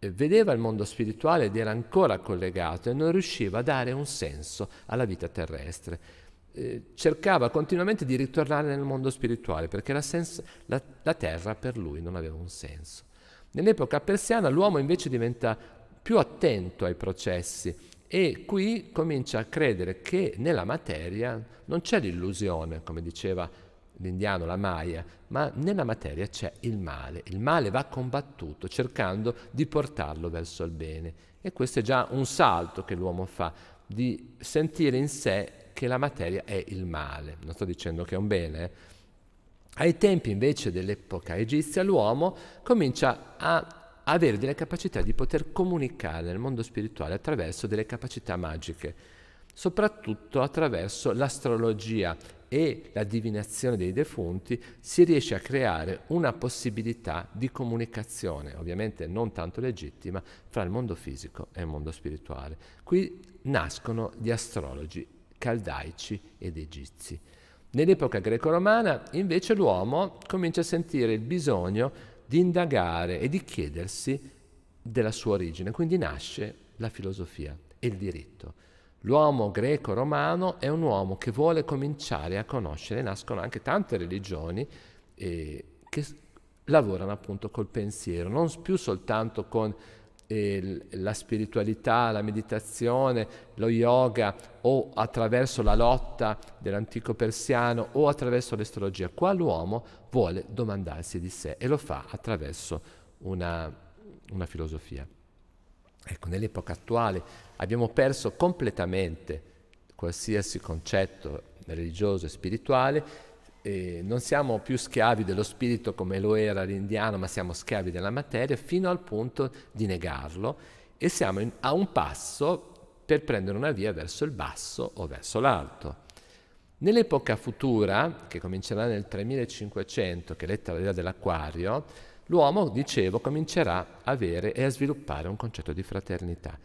eh, vedeva il mondo spirituale ed era ancora collegato e non riusciva a dare un senso alla vita terrestre. Eh, cercava continuamente di ritornare nel mondo spirituale perché la, senso, la, la terra per lui non aveva un senso. Nell'epoca persiana l'uomo invece diventa più attento ai processi e qui comincia a credere che nella materia non c'è l'illusione, come diceva l'indiano, la Maya, ma nella materia c'è il male. Il male va combattuto cercando di portarlo verso il bene. E questo è già un salto che l'uomo fa, di sentire in sé che la materia è il male. Non sto dicendo che è un bene. Ai tempi invece dell'epoca egizia l'uomo comincia a avere delle capacità di poter comunicare nel mondo spirituale attraverso delle capacità magiche, soprattutto attraverso l'astrologia e la divinazione dei defunti si riesce a creare una possibilità di comunicazione, ovviamente non tanto legittima, fra il mondo fisico e il mondo spirituale. Qui nascono gli astrologi caldaici ed egizi. Nell'epoca greco-romana invece l'uomo comincia a sentire il bisogno di indagare e di chiedersi della sua origine, quindi nasce la filosofia e il diritto. L'uomo greco-romano è un uomo che vuole cominciare a conoscere, nascono anche tante religioni eh, che lavorano appunto col pensiero, non più soltanto con la spiritualità, la meditazione, lo yoga o attraverso la lotta dell'antico persiano o attraverso l'astrologia. Qua l'uomo vuole domandarsi di sé e lo fa attraverso una, una filosofia. Ecco, nell'epoca attuale abbiamo perso completamente qualsiasi concetto religioso e spirituale eh, non siamo più schiavi dello spirito come lo era l'indiano, ma siamo schiavi della materia fino al punto di negarlo e siamo in, a un passo per prendere una via verso il basso o verso l'alto. Nell'epoca futura, che comincerà nel 3500, che è letta l'età dell'acquario, l'uomo, dicevo, comincerà a avere e a sviluppare un concetto di fraternità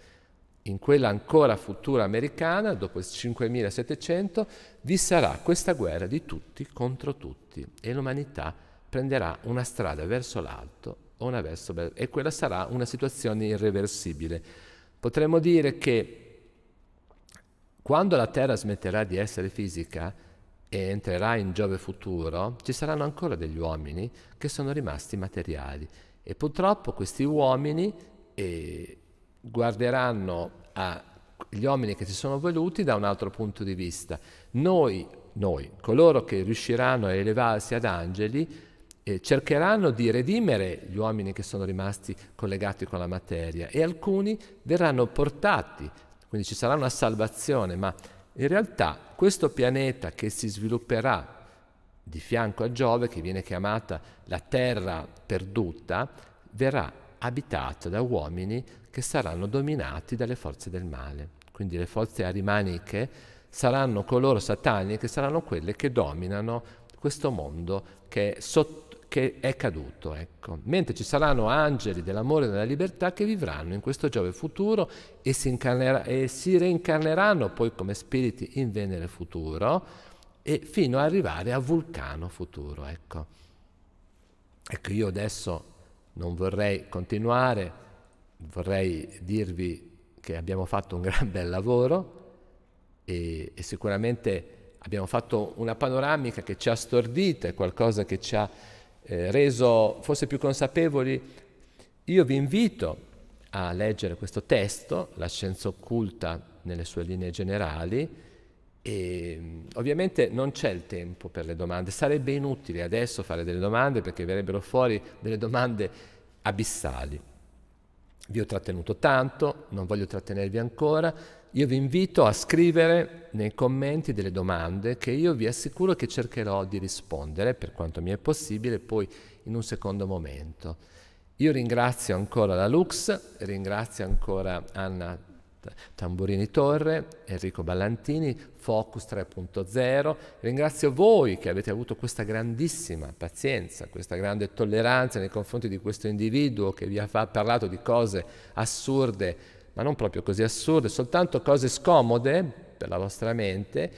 in quella ancora futura americana, dopo il 5700, vi sarà questa guerra di tutti contro tutti e l'umanità prenderà una strada verso l'alto una verso, e quella sarà una situazione irreversibile. Potremmo dire che quando la Terra smetterà di essere fisica e entrerà in Giove futuro, ci saranno ancora degli uomini che sono rimasti materiali e purtroppo questi uomini... Eh, guarderanno agli uomini che si sono voluti da un altro punto di vista. Noi, noi coloro che riusciranno a elevarsi ad angeli, eh, cercheranno di redimere gli uomini che sono rimasti collegati con la materia e alcuni verranno portati, quindi ci sarà una salvazione, ma in realtà questo pianeta che si svilupperà di fianco a Giove, che viene chiamata la terra perduta, verrà abitato da uomini che saranno dominati dalle forze del male. Quindi le forze arimaniche saranno coloro sataniche, saranno quelle che dominano questo mondo che è, sotto, che è caduto. Ecco. Mentre ci saranno angeli dell'amore e della libertà che vivranno in questo Giove futuro e si, e si reincarneranno poi come spiriti in Venere futuro e fino ad arrivare a Vulcano futuro. Ecco. ecco, io adesso non vorrei continuare vorrei dirvi che abbiamo fatto un gran bel lavoro e, e sicuramente abbiamo fatto una panoramica che ci ha stordito, è qualcosa che ci ha eh, reso forse più consapevoli. Io vi invito a leggere questo testo, La scienza occulta nelle sue linee generali, e mm, ovviamente non c'è il tempo per le domande, sarebbe inutile adesso fare delle domande perché verrebbero fuori delle domande abissali. Vi ho trattenuto tanto, non voglio trattenervi ancora. Io vi invito a scrivere nei commenti delle domande che io vi assicuro che cercherò di rispondere per quanto mi è possibile poi in un secondo momento. Io ringrazio ancora la Lux, ringrazio ancora Anna Tamburini Torre, Enrico Ballantini, Focus 3.0. Ringrazio voi che avete avuto questa grandissima pazienza, questa grande tolleranza nei confronti di questo individuo che vi ha parlato di cose assurde, ma non proprio così assurde, soltanto cose scomode per la vostra mente.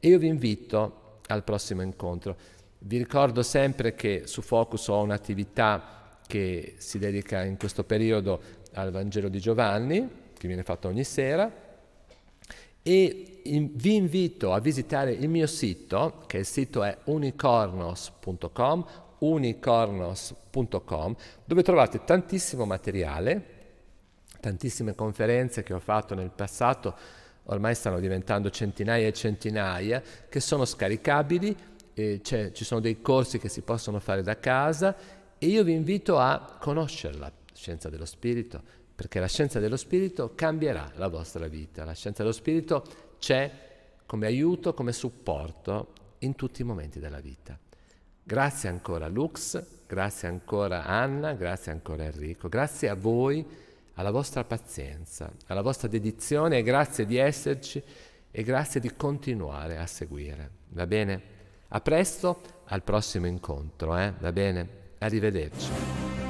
E io vi invito al prossimo incontro. Vi ricordo sempre che su Focus ho un'attività che si dedica in questo periodo al Vangelo di Giovanni, che viene fatta ogni sera e in, vi invito a visitare il mio sito, che il sito è unicornos.com, unicornos.com, dove trovate tantissimo materiale, tantissime conferenze che ho fatto nel passato, ormai stanno diventando centinaia e centinaia, che sono scaricabili, ci sono dei corsi che si possono fare da casa e io vi invito a conoscerla, scienza dello spirito, perché la scienza dello spirito cambierà la vostra vita. La scienza dello spirito c'è come aiuto, come supporto in tutti i momenti della vita. Grazie ancora Lux, grazie ancora Anna, grazie ancora Enrico, grazie a voi, alla vostra pazienza, alla vostra dedizione grazie di esserci e grazie di continuare a seguire. Va bene? A presto, al prossimo incontro, eh? va bene? Arrivederci.